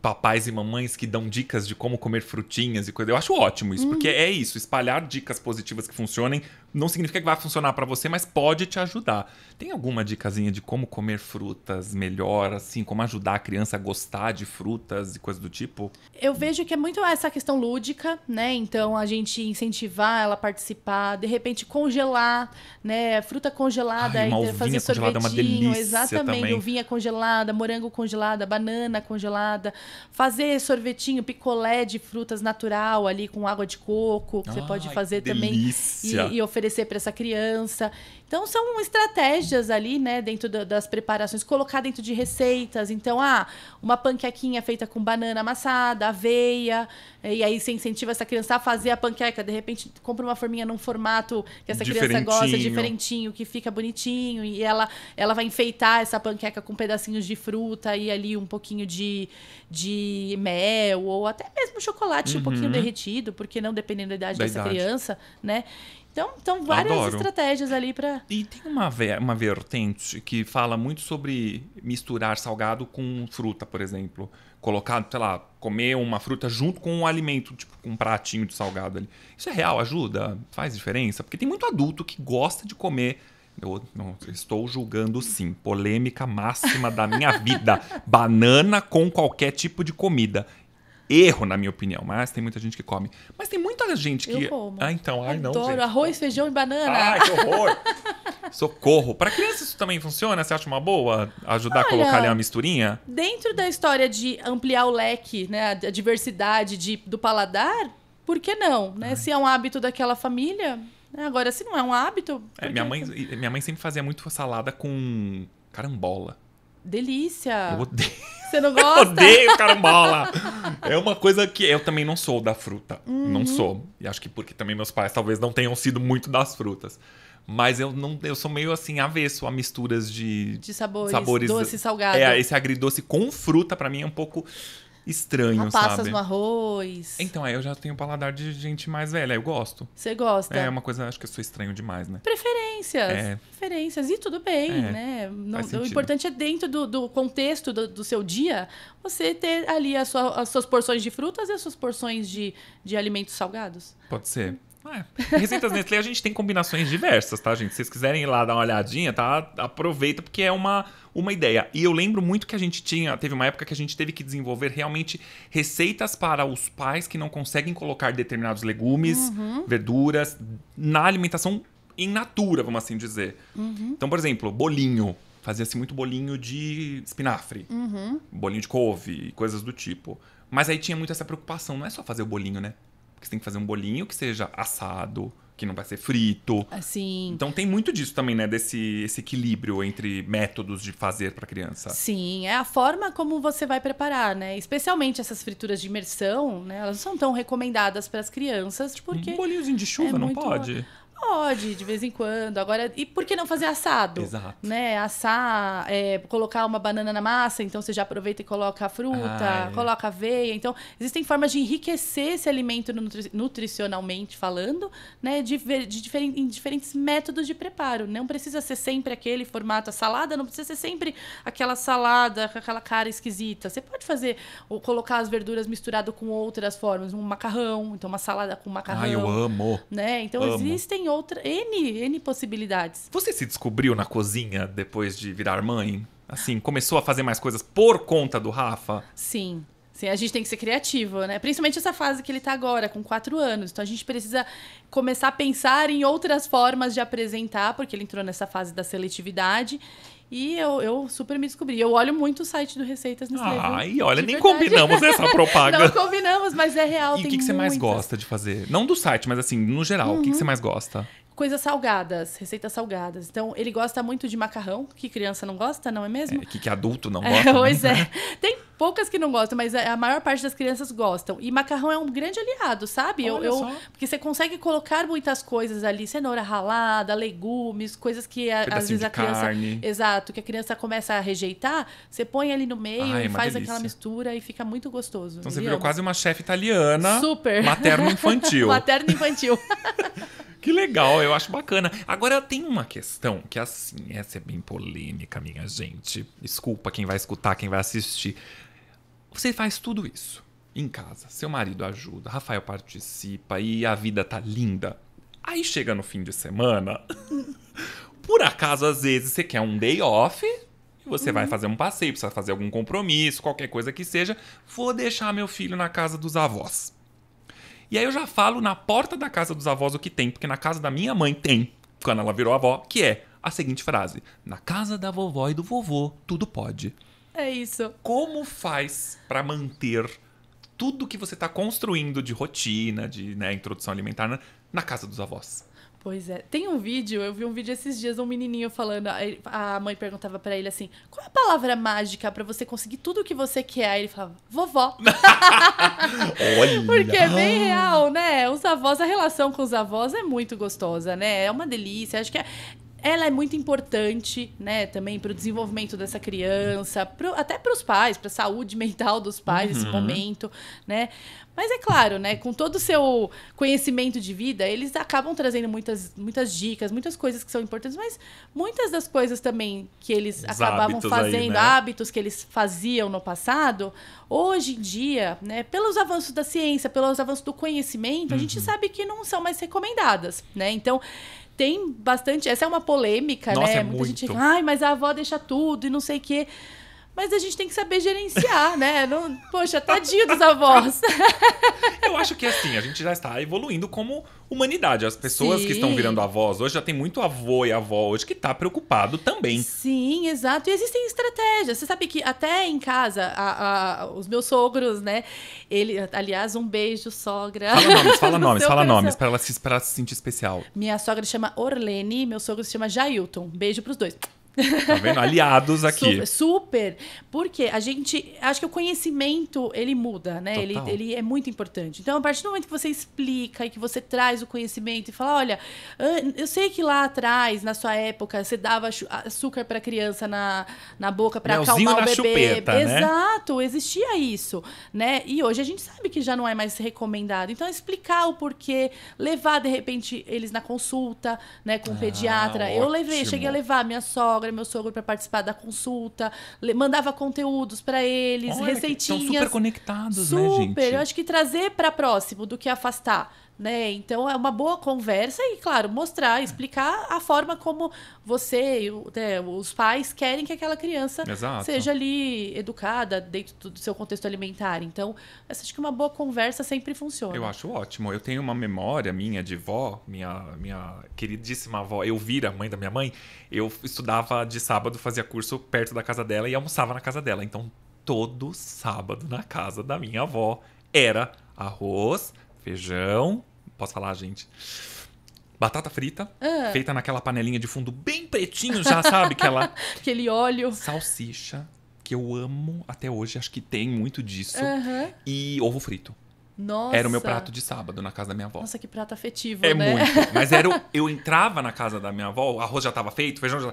papais e mamães que dão dicas de como comer frutinhas e coisa. Eu acho ótimo isso, hum. porque uhum. é isso, espalhar dicas positivas que funcionem não significa que vai funcionar para você, mas pode te ajudar. Tem alguma dicasinha de como comer frutas melhor, assim, como ajudar a criança a gostar de frutas e coisas do tipo? Eu vejo que é muito essa questão lúdica, né? Então a gente incentivar ela a participar, de repente congelar, né, fruta congelada, Ai, uma fazer sorvetinho, congelada é uma delícia exatamente, também. uvinha congelada, morango congelada, banana congelada fazer sorvetinho, picolé de frutas natural ali com água de coco, que você ah, pode fazer também e, e, oferecer para essa criança. Então são estratégias ali, né, dentro da, das preparações, colocar dentro de receitas. Então, ah, uma panquequinha feita com banana amassada, aveia, e aí você incentiva essa criança a fazer a panqueca, de repente compra uma forminha num formato que essa criança gosta, diferentinho, que fica bonitinho, e ela ela vai enfeitar essa panqueca com pedacinhos de fruta e ali um pouquinho de, de mel ou até mesmo chocolate uhum. um pouquinho uhum. derretido, porque não dependendo da idade da dessa idade. criança, né? Então, então várias Adoro. estratégias ali para. E tem uma, uma vertente que fala muito sobre misturar salgado com fruta, por exemplo. Colocar, sei lá, comer uma fruta junto com um alimento, tipo com um pratinho de salgado ali. Isso é real, ajuda? Faz diferença? Porque tem muito adulto que gosta de comer eu não, estou julgando sim. Polêmica máxima da minha vida. Banana com qualquer tipo de comida erro, na minha opinião. Mas tem muita gente que come. Mas tem muita gente que. Eu como. Ah, então. Ai, não. Adoro gente. arroz, feijão e banana. Ai, que horror! Socorro. Para crianças isso também funciona? Você acha uma boa ajudar Olha, a colocar ali uma misturinha? Dentro da história de ampliar o leque, né? A diversidade de, do paladar, por que não? Né? Se é um hábito daquela família. Né? Agora, se não é um hábito. É, minha, mãe, minha mãe sempre fazia muito salada com carambola delícia. Eu odeio. Você não gosta? eu odeio carambola. é uma coisa que eu também não sou da fruta. Uhum. Não sou. E acho que porque também meus pais talvez não tenham sido muito das frutas. Mas eu não, eu sou meio assim avesso a misturas de, de sabores, sabores doce, salgado. É, esse agridoce com fruta para mim é um pouco estranho, ah, passas sabe? no arroz. Então, aí é, eu já tenho paladar de gente mais velha, eu gosto. Você gosta? É, é uma coisa, acho que eu sou estranho demais, né? Preferências. É. Preferências. E tudo bem, é, né? Não, o importante é dentro do, do contexto do, do, seu dia, você ter ali sua, as suas porções de frutas e as suas porções de, de alimentos salgados. Pode ser. Ah, é. Receitas Nestlé a gente tem combinações diversas, tá, gente? Se vocês quiserem ir lá dar uma olhadinha, tá? Aproveita, porque é uma, uma ideia. E eu lembro muito que a gente tinha, teve uma época que a gente teve que desenvolver realmente receitas para os pais que não conseguem colocar determinados legumes, uhum. verduras, na alimentação in natura, vamos assim dizer. Uhum. Então, por exemplo, bolinho. Fazia-se muito bolinho de espinafre, uhum. bolinho de couve, coisas do tipo. Mas aí tinha muito essa preocupação, não é só fazer o bolinho, né? que você tem que fazer um bolinho que seja assado, que não vai ser frito. Assim. Então tem muito disso também, né? Desse esse equilíbrio entre métodos de fazer para criança. Sim, é a forma como você vai preparar, né? Especialmente essas frituras de imersão, né? Elas não são tão recomendadas para as crianças, porque. Um bolinhozinho de chuva é não muito... pode. Pode, de vez em quando. Agora, e por que não fazer assado? Exato. Né? Assar, é, colocar uma banana na massa, então você já aproveita e coloca a fruta, ah, é. coloca aveia. Então, existem formas de enriquecer esse alimento nutri nutricionalmente falando, né? De, de em diferentes métodos de preparo. Não precisa ser sempre aquele formato, a salada não precisa ser sempre aquela salada com aquela cara esquisita. Você pode fazer, ou colocar as verduras misturado com outras formas, um macarrão, então uma salada com macarrão. Ah, eu amo! Né? Então, amo. existem outra, N, N possibilidades. Você se descobriu na cozinha depois de virar mãe? Assim, começou a fazer mais coisas por conta do Rafa? Sim. Sim, a gente tem que ser criativa, né? Principalmente essa fase que ele está agora, com quatro anos. Então a gente precisa começar a pensar em outras formas de apresentar, porque ele entrou nessa fase da seletividade. E eu, eu super me descobri. Eu olho muito o site do Receitas Instagram Ah, e olha, nem combinamos essa propaganda. Não combinamos, mas é real. E o que, que você mais gosta de fazer? Não do site, mas assim, no geral, o uhum. que, que uhum. você mais gosta? coisas salgadas, receitas salgadas. Então, ele gosta muito de macarrão, que criança não gosta, não é mesmo? É, que, que adulto não é, gosta. Né? É, pois né? é. Tem poucas que não gostam, mas a maior parte das crianças gostam. E macarrão é um grande aliado, sabe? eu, eu porque você consegue colocar muitas coisas ali, cenoura ralada, legumes, coisas que a, às vezes a criança, carne. exato, que a criança começa a rejeitar, você põe ali no meio Ai, e é faz delícia. aquela mistura e fica muito gostoso. Então você virou quase uma chefe italiana, super materno infantil. materno infantil. Que legal, eu acho bacana. Agora tem uma questão que assim, essa é bem polêmica, minha gente. Desculpa quem vai escutar, quem vai assistir. Você faz tudo isso em casa, seu marido ajuda, Rafael participa e a vida tá linda. Aí chega no fim de semana, por acaso às vezes você quer um day off e você uhum. vai fazer um passeio, precisa fazer algum compromisso, qualquer coisa que seja, vou deixar meu filho na casa dos avós. E aí eu já falo na porta da casa dos avós o que tem, porque na casa da minha mãe tem, quando ela virou avó, que é a seguinte frase: na casa da vovó e do vovô, tudo pode. É isso. Como faz para manter tudo que você está construindo de rotina, de né, introdução alimentar na, na casa dos avós? Pois é. Tem um vídeo, eu vi um vídeo esses dias, um menininho falando, a mãe perguntava para ele assim, qual é a palavra mágica para você conseguir tudo o que você quer? Aí ele falava, vovó. Olha. Porque é bem real, né? Os avós, a relação com os avós é muito gostosa, né? É uma delícia. Acho que é, ela é muito importante, né, também para o desenvolvimento dessa criança, pro, até para os pais, para a saúde mental dos pais uhum. nesse momento, né? Mas é claro, né, com todo o seu conhecimento de vida, eles acabam trazendo muitas, muitas dicas, muitas coisas que são importantes, mas muitas das coisas também que eles Os acabavam hábitos fazendo, aí, né? hábitos que eles faziam no passado, hoje em dia, né, pelos avanços da ciência, pelos avanços do conhecimento, uhum. a gente uhum. sabe que não são mais recomendadas, né? Então, tem bastante. Essa é uma polêmica, Nossa, né? É Muita muito. gente. Ai, mas a avó deixa tudo e não sei o quê. Mas a gente tem que saber gerenciar, né? Não, poxa, tadinho dos avós. Eu acho que é assim, a gente já está evoluindo como humanidade. As pessoas Sim. que estão virando avós hoje já tem muito avô e avó hoje que está preocupado também. Sim, exato. E existem estratégias. Você sabe que até em casa, a, a, os meus sogros, né? Ele, aliás, um beijo, sogra. Fala nomes, fala nomes, fala coração. nomes, para ela, ela, se sentir especial. Minha sogra chama Orlene, meu sogro se chama Jailton. Beijo pros dois. Tá vendo? Aliados aqui. Super, super, Porque a gente. Acho que o conhecimento ele muda, né? Ele, ele é muito importante. Então, a partir do momento que você explica e que você traz o conhecimento e fala: olha, eu sei que lá atrás, na sua época, você dava açúcar para criança na, na boca para acalmar o bebê. Chupeta, né? Exato, existia isso, né? E hoje a gente sabe que já não é mais recomendado. Então, explicar o porquê, levar de repente eles na consulta, né, com o ah, pediatra. Eu levei, cheguei a levar minha sogra sogra e meu sogro para participar da consulta, mandava conteúdos para eles, Olha, receitinhas. Estão super conectados, né, super. né, gente? Super. Eu acho que trazer para próximo do que afastar. Né? Então é uma boa conversa e, claro, mostrar, explicar a forma como você, né, os pais querem que aquela criança Exato. seja ali educada dentro do seu contexto alimentar. Então, acho que uma boa conversa sempre funciona. Eu acho ótimo. Eu tenho uma memória minha de vó, minha, minha queridíssima avó a mãe da minha mãe. Eu estudava de sábado, fazia curso perto da casa dela e almoçava na casa dela. Então, todo sábado na casa da minha avó era arroz feijão. Posso falar, gente? Batata frita, ah. feita naquela panelinha de fundo bem pretinho, já sabe que ela. Aquele óleo. Salsicha, que eu amo até hoje, acho que tem muito disso. E ovo frito. Nossa. Era o meu prato de sábado na casa da minha avó. Nossa, que prato afetivo, é né? É muito. Mas era, o... eu entrava na casa da minha avó, o arroz já estava feito, o feijão já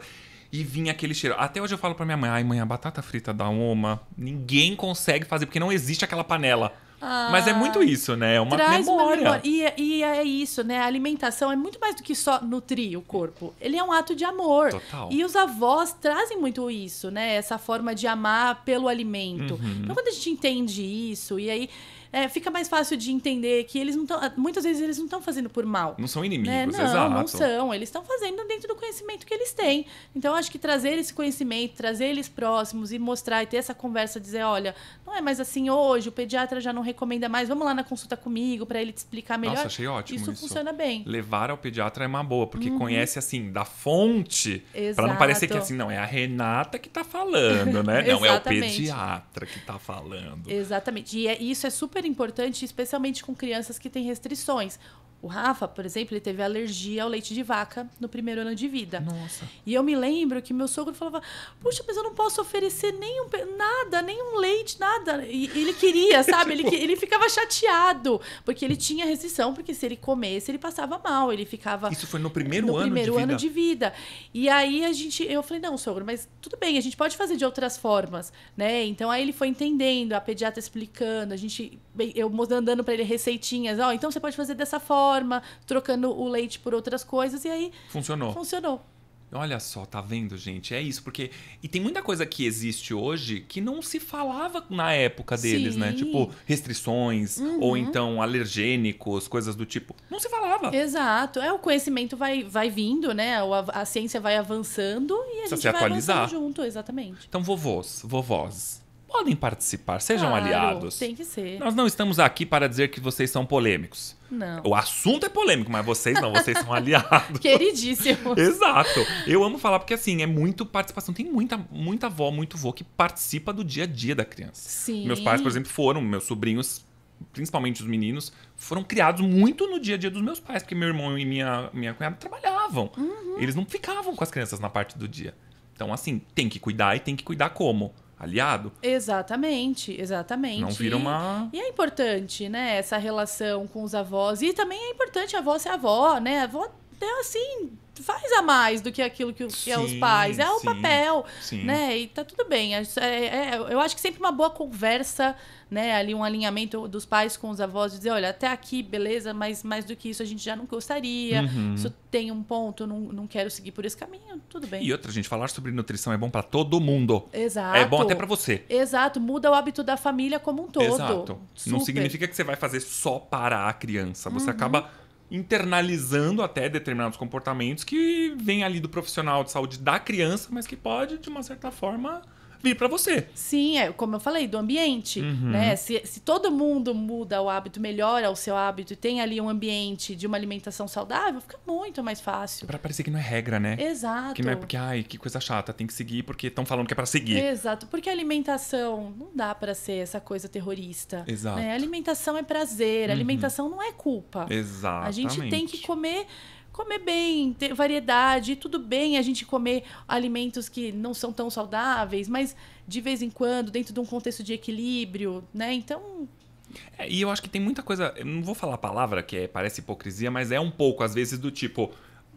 e vinha aquele cheiro. Até hoje eu falo pra minha mãe, ai mãe, a batata frita da uma ninguém consegue fazer, porque não existe aquela panela. Ah. Mas é muito isso, né? É uma memória. Uma memória. E, é, e, é isso, né? A alimentação é muito mais do que só nutrir o corpo. Ele é um ato de amor. Total. E os avós trazem muito isso, né? Essa forma de amar pelo alimento. Uhum. Então, quando a gente entende isso, e aí é, fica mais fácil de entender que eles não estão. Ah, muitas vezes eles não estão fazendo por mal. Não são inimigos, né? não, exato. Não são. Eles estão fazendo dentro do conhecimento que eles têm. Então, acho que trazer esse conhecimento, trazer eles próximos e mostrar e ter essa conversa, dizer: olha, não é mais assim hoje, o pediatra já não recomenda mais, vamos lá na consulta comigo para ele te explicar melhor. Nossa, achei ótimo. Isso, isso. funciona bem. Levar ao pediatra é uma boa, porque uhum. conhece assim, da fonte. Para não parecer que assim, não, é a Renata que tá falando, né? não, é o pediatra que tá falando. Exatamente. E é, isso é super super importante, especialmente com crianças que têm restrições. O Rafa, por exemplo, ele teve alergia ao leite de vaca no primeiro ano de vida. Nossa. E eu me lembro que meu sogro falava: Puxa, mas eu não posso oferecer nenhum nada, nenhum leite, nada. E ele queria, sabe? Ele, tipo ele ficava chateado, porque ele tinha restrição, porque se ele comesse, ele passava mal. Ele ficava. Isso foi no primeiro no ano primeiro de ano vida. de vida. E aí a gente. Eu falei, não, sogro, mas tudo bem, a gente pode fazer de outras formas, né? Então aí ele foi entendendo, a pediatra explicando, a gente eu mandando para ele receitinhas, ó, oh, então você pode fazer dessa forma, trocando o leite por outras coisas e aí funcionou. Funcionou. Olha só, tá vendo, gente? É isso, porque. E tem muita coisa que existe hoje que não se falava na época deles, né? Sim. né? Tipo, restrições, uhum. ou então alergênicos, coisas do tipo. Não se falava. Exato. É, o conhecimento vai, vai vindo, né? A, a ciência vai avançando e a Precisa gente se vai atualizar. junto, exatamente. Então, vovôs, vovós podem participar, sejam claro, aliados. Tem que ser. Nós não estamos aqui para dizer que vocês são polêmicos. Não. O assunto é polêmico, mas vocês não, vocês são aliados. Queridíssimo. Exato. Eu amo falar porque assim, é muito participação, tem muita muita avó, muito vô que participa do dia a dia da criança. Sim. Meus pais, por exemplo, foram, meus sobrinhos principalmente os meninos, foram criados muito no dia a dia dos meus pais, porque meu irmão e minha, minha cunhada trabalhavam. Uhum. Eles não ficavam com as crianças na parte do dia. Então, assim, tem que cuidar e tem que cuidar como? aliado. Exatamente, exatamente. Não vira uma. E, e é importante, né, essa relação com os avós. E também é importante a avó ser avó, né? A avó então, assim, faz a mais do que aquilo que, sim, é os pais. É o papel, sim. né? E tá tudo bem. É, é, é, eu acho que sempre uma boa conversa, né? Ali um alinhamento dos pais com os avós, dizer, olha, até aqui, beleza, mas mais do que isso a gente já não gostaria. Uhum. Isso tem um ponto, não, não quero seguir por esse caminho, tudo bem. E outra, gente, falar sobre nutrição é bom para todo mundo. Exato. É bom até para você. Exato, muda o hábito da família como um todo. Exato. Super. Não significa que você vai fazer só para a criança. Você uhum. acaba internalizando até determinados comportamentos que vem ali do profissional de saúde da criança, mas que pode, de uma certa forma, vir para você. Sim, é como eu falei, do ambiente. Uhum. Né? Se, se todo mundo muda o hábito, melhora o seu hábito e tem ali um ambiente de uma alimentação saudável, fica muito mais fácil. Para parecer que não é regra, né? Exato. Que não é porque, ai, que coisa chata, tem que seguir porque estão falando que é para seguir. Exato, porque a alimentação não dá para ser essa coisa terrorista. Né? Exato. Né? A alimentação é prazer, a uhum. alimentação não é culpa. exato A gente tem que comer comer bem, ter variedade, tudo bem a gente comer alimentos que não são tão saudáveis, mas de vez em quando, dentro de um contexto de equilíbrio, né? Então. É, e eu acho que tem muita coisa, eu não vou falar a palavra que é, parece hipocrisia, mas é um pouco, às vezes, do tipo.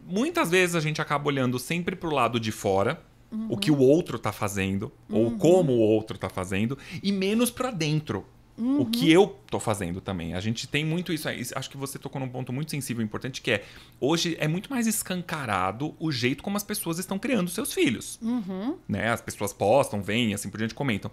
Muitas vezes a gente acaba olhando sempre pro lado de fora, uhum. o que o outro tá fazendo, uhum. ou como o outro tá fazendo, e menos pra dentro. Uhum. O que uhum. eu tô fazendo também. A gente tem muito isso. Acho que você tocou num ponto muito sensível e importante, que é hoje é muito mais escancarado o jeito como as pessoas estão criando seus filhos. Uhum. Né? As pessoas postam, vêm, assim por diante, comentam.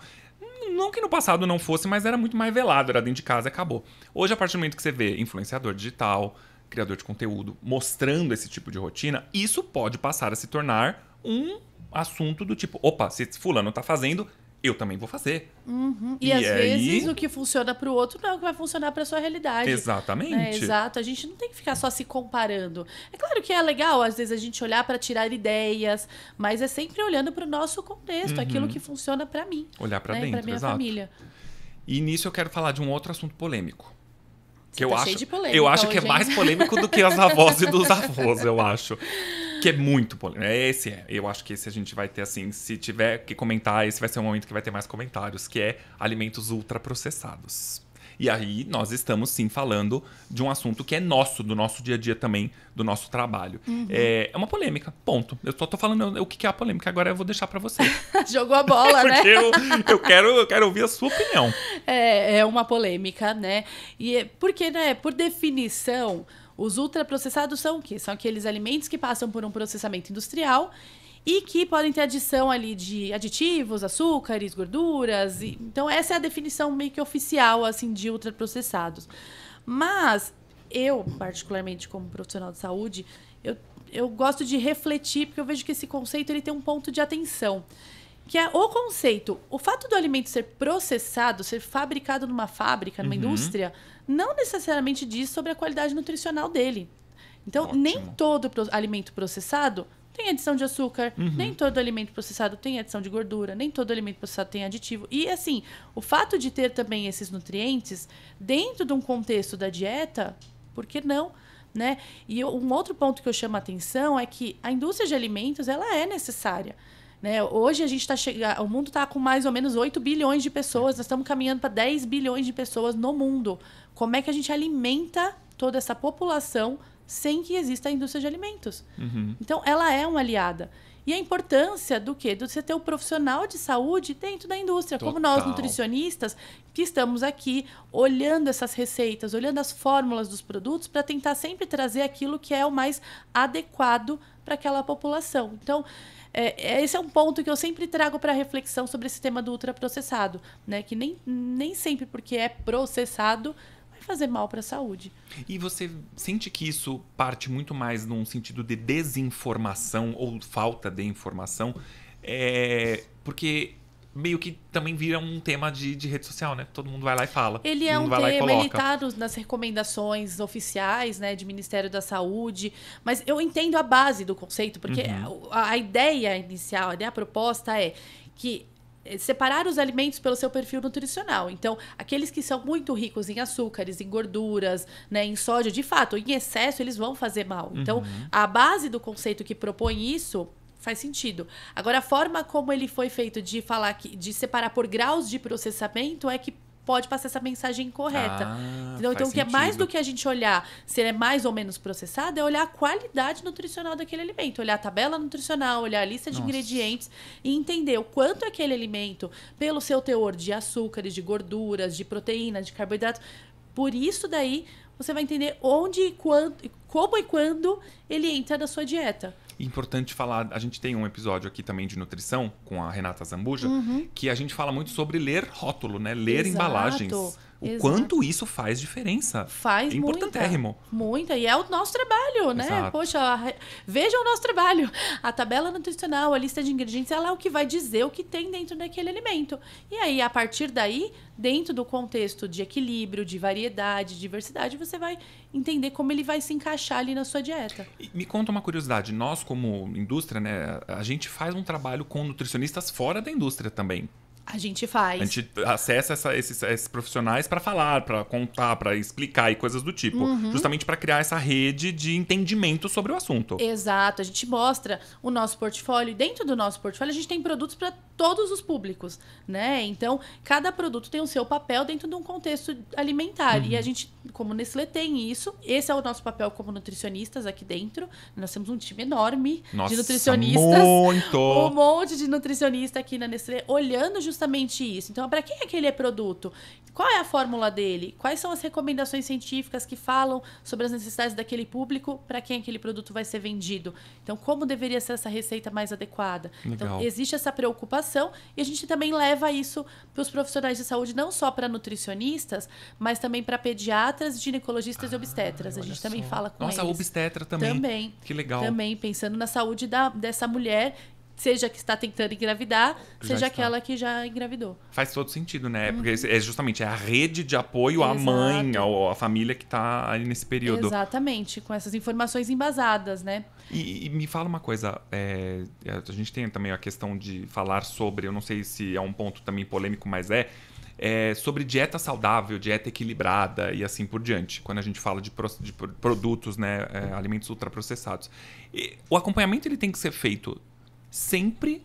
Não que no passado não fosse, mas era muito mais velado, era dentro de casa e acabou. Hoje, a partir do momento que você vê influenciador digital, criador de conteúdo, mostrando esse tipo de rotina, isso pode passar a se tornar um assunto do tipo: opa, se fulano tá fazendo, eu também vou fazer. Uhum. E, e, às aí... vezes o que funciona para o outro não é o que vai funcionar para sua realidade. Exatamente. Né? Exato. A gente não tem que ficar só se comparando. É claro que é legal, às vezes, a gente olhar para tirar ideias, mas é sempre olhando para o nosso contexto, uhum. aquilo que funciona para mim. Olhar para né? dentro, para minha exato. família. E nisso eu quero falar de um outro assunto polêmico. Você que tá eu, acho, polêmica, eu acho que é mais polêmico do que as avós e dos avós, eu acho. que é muito polêmico. É esse é. Eu acho que esse a gente vai ter, assim, se tiver que comentar, esse vai ser o um momento que vai ter mais comentários, que é alimentos ultraprocessados. E aí nós estamos sim falando de um assunto que é nosso, do nosso dia a dia também, do nosso trabalho. Uhum. É, é uma polêmica, ponto. Eu só tô falando o que é a polêmica, agora eu vou deixar para você. Jogou a bola, né? Eu, eu, quero, eu quero ouvir a sua opinião. É, é uma polêmica, né? E é, porque, né, por definição, os ultraprocessados são o quê? São aqueles alimentos que passam por um processamento industrial e que podem ter adição ali de aditivos, açúcares, gorduras. E... Então, essa é a definição meio que oficial, assim, de ultraprocessados. Mas eu, particularmente como profissional de saúde, eu, eu gosto de refletir, porque eu vejo que esse conceito ele tem um ponto de atenção que é o conceito. O fato do alimento ser processado, ser fabricado numa fábrica, numa uhum. indústria, não necessariamente diz sobre a qualidade nutricional dele. Então, Ótimo. nem todo alimento processado tem adição de açúcar, uhum. nem todo alimento processado tem adição de gordura, nem todo alimento processado tem aditivo. E assim, o fato de ter também esses nutrientes dentro de um contexto da dieta, por que não? Né? E eu, um outro ponto que eu chamo a atenção é que a indústria de alimentos ela é necessária. Né? Hoje a gente está chegando. O mundo está com mais ou menos 8 bilhões de pessoas. Nós estamos caminhando para 10 bilhões de pessoas no mundo. Como é que a gente alimenta toda essa população sem que exista a indústria de alimentos? Uhum. Então, ela é uma aliada. E a importância do quê? De você ter o um profissional de saúde dentro da indústria. Total. Como nós, nutricionistas, que estamos aqui olhando essas receitas, olhando as fórmulas dos produtos, para tentar sempre trazer aquilo que é o mais adequado para aquela população. Então, é, é, esse é um ponto que eu sempre trago para reflexão sobre esse tema do ultraprocessado, né? Que nem, nem sempre porque é processado vai fazer mal para a saúde. E você sente que isso parte muito mais num sentido de desinformação ou falta de informação? É, porque meio que também vira um tema de, de rede social, né? Todo mundo vai lá e fala. Ele é um tema, ele tá nos, nas recomendações oficiais, né, de Ministério da Saúde, mas eu entendo a base do conceito, porque uhum. a, a, ideia inicial, né, a proposta é que eh, separar os alimentos pelo seu perfil nutricional. Então, aqueles que são muito ricos em açúcares, em gorduras, né, em sódio, de fato, em excesso, eles vão fazer mal. Então, uhum. a base do conceito que propõe isso faz sentido. Agora, a forma como ele foi feito de falar que, de separar por graus de processamento é que pode passar essa mensagem incorreta. Ah, então, o que é mais do que a gente olhar se ele é mais ou menos processado, é olhar a qualidade nutricional daquele alimento, olhar a tabela nutricional, olhar a lista de ingredientes e entender o quanto aquele alimento, pelo seu teor de açúcares, de gorduras, de proteína, de carboidratos, por isso daí você vai entender onde e quando, como e quando ele entra na sua dieta importante falar, a gente tem um episódio aqui também de nutrição com a Renata Zambuja, uhum. que a gente fala muito sobre ler rótulo, né? Ler Exato. embalagens. O Exato. quanto isso faz diferença. Faz é importantérrimo. Muita, muita. E é o nosso trabalho, né? Exato. Poxa, veja o nosso trabalho. A tabela nutricional, a lista de ingredientes, ela é o que vai dizer o que tem dentro daquele alimento. E aí, a partir daí, dentro do contexto de equilíbrio, de variedade, diversidade, você vai entender como ele vai se encaixar ali na sua dieta. E me conta uma curiosidade. Nós, como indústria, né? A gente faz um trabalho com nutricionistas fora da indústria também. A gente faz. A gente acessa essa, esses, esses, profissionais para falar, para contar, para explicar e coisas do tipo. Uhum. Justamente para criar essa rede de entendimento sobre o assunto. Exato. A gente mostra o nosso portfólio. dentro do nosso portfólio, a gente tem produtos para todos os públicos, né? Então, cada produto tem o seu papel dentro de um contexto alimentar. Uhum. E a gente, como Nestlé, tem isso. Esse é o nosso papel como nutricionistas aqui dentro. Nós temos um time enorme Nossa, de nutricionistas. Muito! Um monte de nutricionista aqui na Nestlé, olhando justamente justamente isso. Então, para quem é aquele é produto? Qual é a fórmula dele? Quais são as recomendações científicas que falam sobre as necessidades daquele público para quem aquele produto vai ser vendido? Então, como deveria ser essa receita mais adequada? Então, legal. Então, existe essa preocupação e a gente também leva isso para os profissionais de saúde, não só para nutricionistas, mas também para pediatras, ginecologistas ah, e obstetras. A gente só. também fala com Nossa, eles. Nossa, obstetra também. Também. Que legal. Também, pensando na saúde da, dessa mulher seja que está tentando engravidar, já seja está. aquela que já engravidou. Faz todo sentido, né? Uhum. Porque é justamente é a rede de apoio Exato. à mãe, à, à família que está ali nesse período. Exatamente, com essas informações embasadas, né? E, e me fala uma coisa, é, é, a gente tem também a questão de falar sobre, eu não sei se é um ponto também polêmico, mas é, é, sobre dieta saudável, dieta equilibrada e assim por diante, quando a gente fala de, pro, de produtos, né, é, alimentos ultraprocessados. E o acompanhamento ele tem que ser feito sempre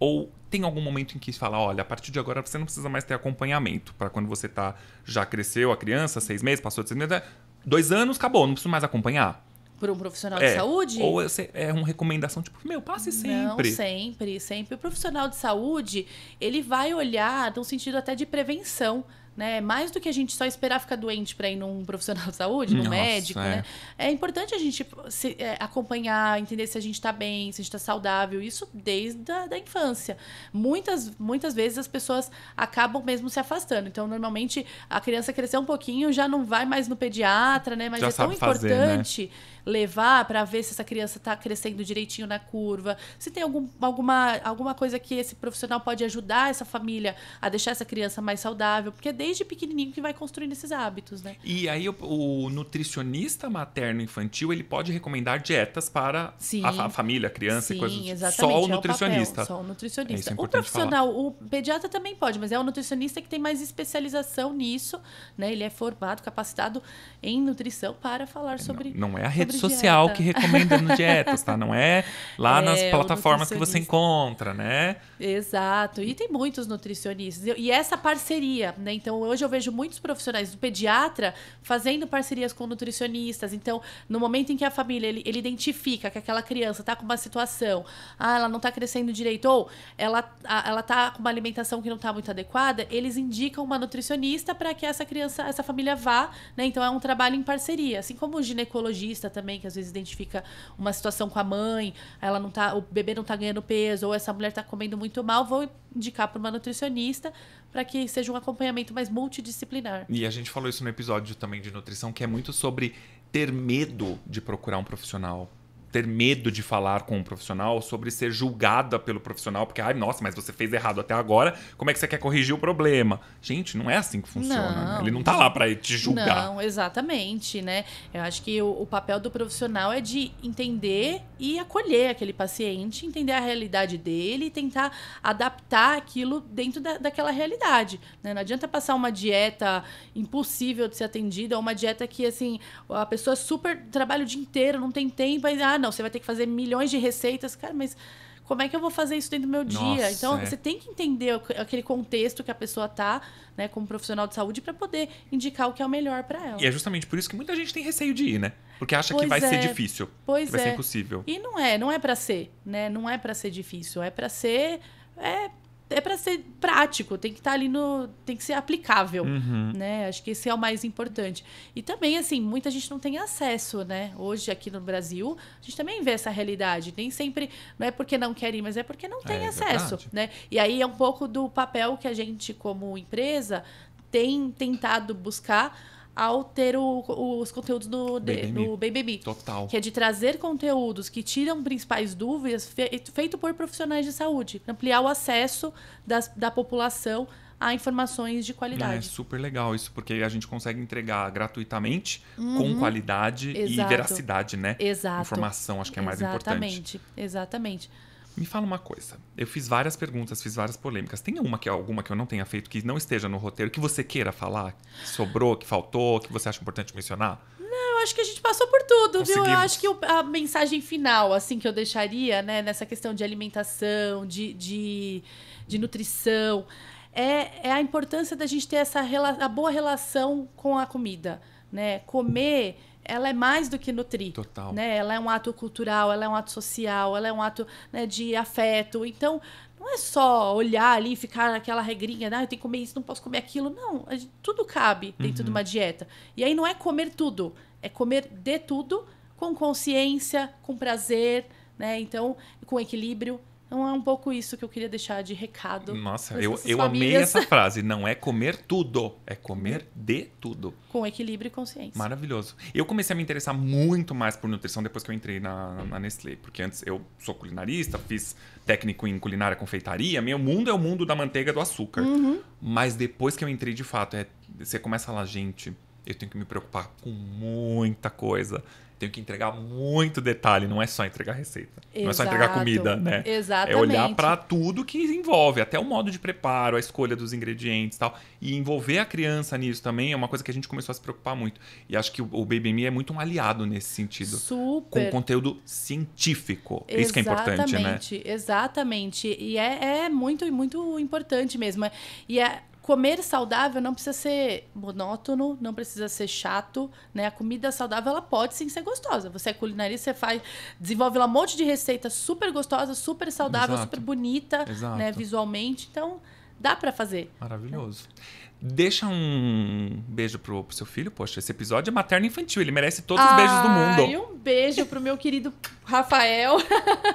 ou tem algum momento em que fala, olha, a partir de agora você não precisa mais ter acompanhamento para quando você tá já cresceu a criança, seis meses, passou de seis meses, é, dois anos, acabou, não preciso mais acompanhar. Por um profissional é. de saúde? Ou é uma recomendação, tipo, meu, passe sempre. Não, sempre, sempre. O profissional de saúde, ele vai olhar num sentido até de prevenção né? Mais do que a gente só esperar ficar doente para ir num profissional de saúde, num Nossa, médico, é. né? É importante a gente se, é, acompanhar, entender se a gente está bem, se a gente está saudável, isso desde a da infância. Muitas, muitas vezes as pessoas acabam mesmo se afastando. Então, normalmente, a criança crescer um pouquinho já não vai mais no pediatra, né? Mas já é tão importante. Fazer, né? levar para ver se essa criança está crescendo direitinho na curva, se tem algum, alguma, alguma coisa que esse profissional pode ajudar essa família a deixar essa criança mais saudável, porque é desde pequenininho que vai construindo esses hábitos, né? E aí o, o nutricionista materno-infantil ele pode recomendar dietas para sim, a, a, família, a criança sim, e coisas. Exatamente, só o nutricionista. É o papel, só o é nutricionista. É, é o profissional, falar. o pediatra também pode, mas é o nutricionista que tem mais especialização nisso, né? Ele é formado, capacitado em nutrição para falar é, sobre. Não, não é a rede social dieta. que recomenda dietas, tá? Não é lá é, nas plataformas que você encontra, né? Exato. E tem muitos nutricionistas. E essa parceria, né? Então, hoje eu vejo muitos profissionais do pediatra fazendo parcerias com nutricionistas. Então, no momento em que a família ele, ele identifica que aquela criança tá com uma situação, ah, ela não tá crescendo direito, ou ela, ela tá com uma alimentação que não está muito adequada, eles indicam uma nutricionista para que essa criança, essa família vá, né? Então, é um trabalho em parceria. Assim como o ginecologista também também, que às vezes identifica uma situação com a mãe, ela não tá, o bebê não está ganhando peso, ou essa mulher está comendo muito mal, vou indicar para uma nutricionista para que seja um acompanhamento mais multidisciplinar. E a gente falou isso no episódio também de nutrição, que é muito sobre ter medo de procurar um profissional ter medo de falar com um profissional, sobre ser julgada pelo profissional, porque, ai, nossa, mas você fez errado até agora, como é que você quer corrigir o problema? Gente, não é assim que funciona. Não. Né? Ele não tá lá para te julgar. Não, exatamente, né? Eu acho que o, o papel do profissional é de entender e acolher aquele paciente, entender a realidade dele e tentar adaptar aquilo dentro da, daquela realidade. Né? Não adianta passar uma dieta impossível de ser atendida, ou uma dieta que, assim, a pessoa super trabalha o dia inteiro, não tem tempo, e, ah, não, não, você vai ter que fazer milhões de receitas. Cara, mas como é que eu vou fazer isso dentro do meu dia? então, é. você tem que entender aquele contexto que a pessoa tá, né, como profissional de saúde, para poder indicar o que é o melhor para ela. E é justamente por isso que muita gente tem receio de ir, né? Porque acha pois é. que vai é. ser difícil, pois que vai é. ser impossível. E não é, não é para ser, né? Não é para ser difícil, é para ser é é para ser prático, tem que estar tá ali no, tem que ser aplicável, uhum. né? Acho que esse é o mais importante. E também assim, muita gente não tem acesso, né? Hoje aqui no Brasil, a gente também vê essa realidade, nem sempre, não é porque não quer ir, mas é porque não tem é, acesso, verdade. né? E aí é um pouco do papel que a gente como empresa tem tentado buscar ao ter o, os conteúdos do, de, do Total. Que é de trazer conteúdos que tiram principais dúvidas fe, feito por profissionais de saúde. Ampliar o acesso das, da população a informações de qualidade. É super legal isso, porque a gente consegue entregar gratuitamente, uhum. com qualidade Exato. e veracidade, né? Exato. Informação, acho que é mais Exatamente. importante. Exatamente. Exatamente. Me fala uma coisa. Eu fiz várias perguntas, fiz várias polêmicas. Tem uma que alguma que eu não tenha feito que não esteja no roteiro que você queira falar? Que sobrou, que faltou, que você acha importante mencionar? Não, eu acho que a gente passou por tudo, viu? Eu acho que a mensagem final, assim, que eu deixaria, né, nessa questão de alimentação, de, de, de nutrição, é, é a importância da gente ter essa a boa relação com a comida, né? Comer ela é mais do que nutrir. Total. Né? Ela é um ato cultural, ela é um ato social, ela é um ato né, de afeto. Então, não é só olhar ali e ficar naquela regrinha, ah, eu tenho que comer isso, não posso comer aquilo. Não, tudo cabe dentro uhum. de uma dieta. E aí não é comer tudo, é comer de tudo com consciência, com prazer, né? Então, com equilíbrio. Então é um pouco isso que eu queria deixar de recado. Nossa, eu, eu amei essa frase. Não é comer tudo, é comer de tudo. Com equilíbrio e consciência. Maravilhoso. Eu comecei a me interessar muito mais por nutrição depois que eu entrei na, na Nestlé. Porque antes eu sou culinarista, fiz técnico em culinária confeitaria. Meu mundo é o mundo da manteiga do açúcar. Uhum. Mas depois que eu entrei de fato, é, você começa a falar, gente, eu tenho que me preocupar com muita coisa tenho que entregar muito detalhe, não é só entregar receita. Exato. Não é só entregar comida, né? Exatamente. É olhar para tudo que envolve, até o modo de preparo, a escolha dos ingredientes e tal. E envolver a criança nisso também é uma coisa que a gente começou a se preocupar muito. E acho que o Baby Me é muito um aliado nesse sentido. Super. Com conteúdo científico. Exatamente. É isso que é importante, né? Exatamente. exatamente, E é, é muito, muito importante mesmo. E é, comer saudável não precisa ser monótono, não precisa ser chato, né? A comida saudável ela pode sim ser gostosa. Você é culinária, você faz, desenvolve um monte de receita super gostosa, super saudável, Exato. super bonita, né, Exato. né, visualmente. Então, dá para fazer. Maravilhoso. Deixa um beijo pro, pro, seu filho. Poxa, esse episódio é materno infantil. Ele merece todos ah, os beijos do mundo. E um beijo pro meu querido Rafael.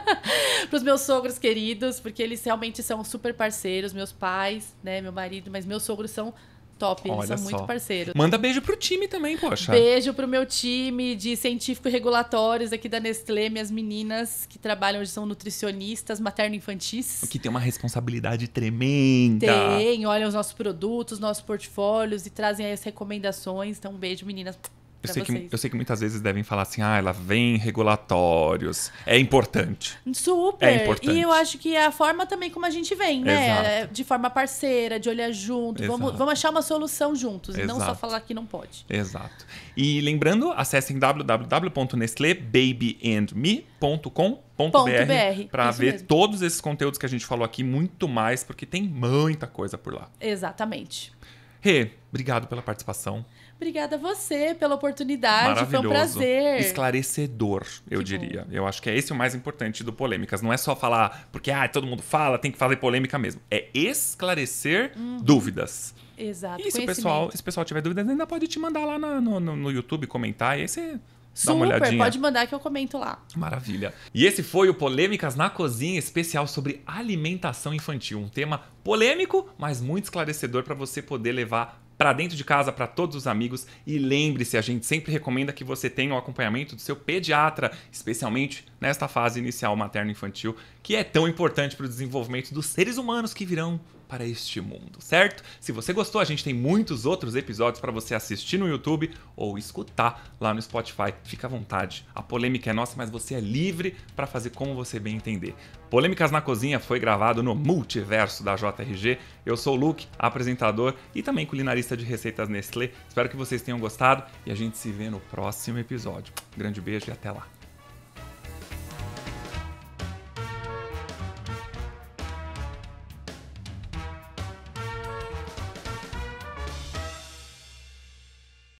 pros meus sogros queridos, porque eles realmente são super parceiros. Meus pais, né? Meu marido, mas meus sogros são top. Eles são só. muito parceiros. Manda beijo pro time também, poxa. Beijo pro meu time de científico regulatórios aqui da Nestlé, minhas meninas que trabalham hoje são nutricionistas materno-infantis. Que tem uma responsabilidade tremenda. Tem, olham os nossos produtos, nossos portfólios e trazem aí as recomendações. Então, um beijo, meninas. Eu sei, que, eu sei que muitas vezes devem falar assim, ah, ela vem regulatórios. É importante. Super. É importante. E eu acho que é a forma também como a gente vem, né? Exato. É, de forma parceira, de olhar junto. Vamos, vamos achar uma solução juntos Exato. e não só falar que não pode. Exato. E lembrando, acessem www.nestlebabyandme.com.br para ver mesmo. todos esses conteúdos que a gente falou aqui, muito mais, porque tem muita coisa por lá. Exatamente. Rê, obrigado pela participação. Obrigada a você pela oportunidade, foi um prazer. Esclarecedor, eu que diria. Bom. Eu acho que é esse o mais importante do polêmicas. Não é só falar porque ah, todo mundo fala, tem que fazer polêmica mesmo. É esclarecer uhum. dúvidas. Exato. E se o pessoal, se o pessoal tiver dúvidas, ainda pode te mandar lá no, no, YouTube comentar. E aí você. Super, dá uma olhadinha. pode mandar que eu comento lá. Maravilha. E esse foi o Polêmicas na Cozinha, especial sobre alimentação infantil. Um tema polêmico, mas muito esclarecedor para você poder levar para dentro de casa, para todos os amigos. E lembre-se, a gente sempre recomenda que você tenha o acompanhamento do seu pediatra, especialmente nesta fase inicial materno-infantil, que é tão importante para o desenvolvimento dos seres humanos que virão para este mundo, certo? Se você gostou, a gente tem muitos outros episódios para você assistir no YouTube ou escutar lá no Spotify. Fica à vontade. A polêmica é nossa, mas você é livre para fazer como você bem entender. Polêmicas na Cozinha foi gravado no multiverso da JRG. Eu sou o Luke, apresentador e também culinarista de receitas Nestlé. Espero que vocês tenham gostado e a gente se vê no próximo episódio. Grande beijo e até lá.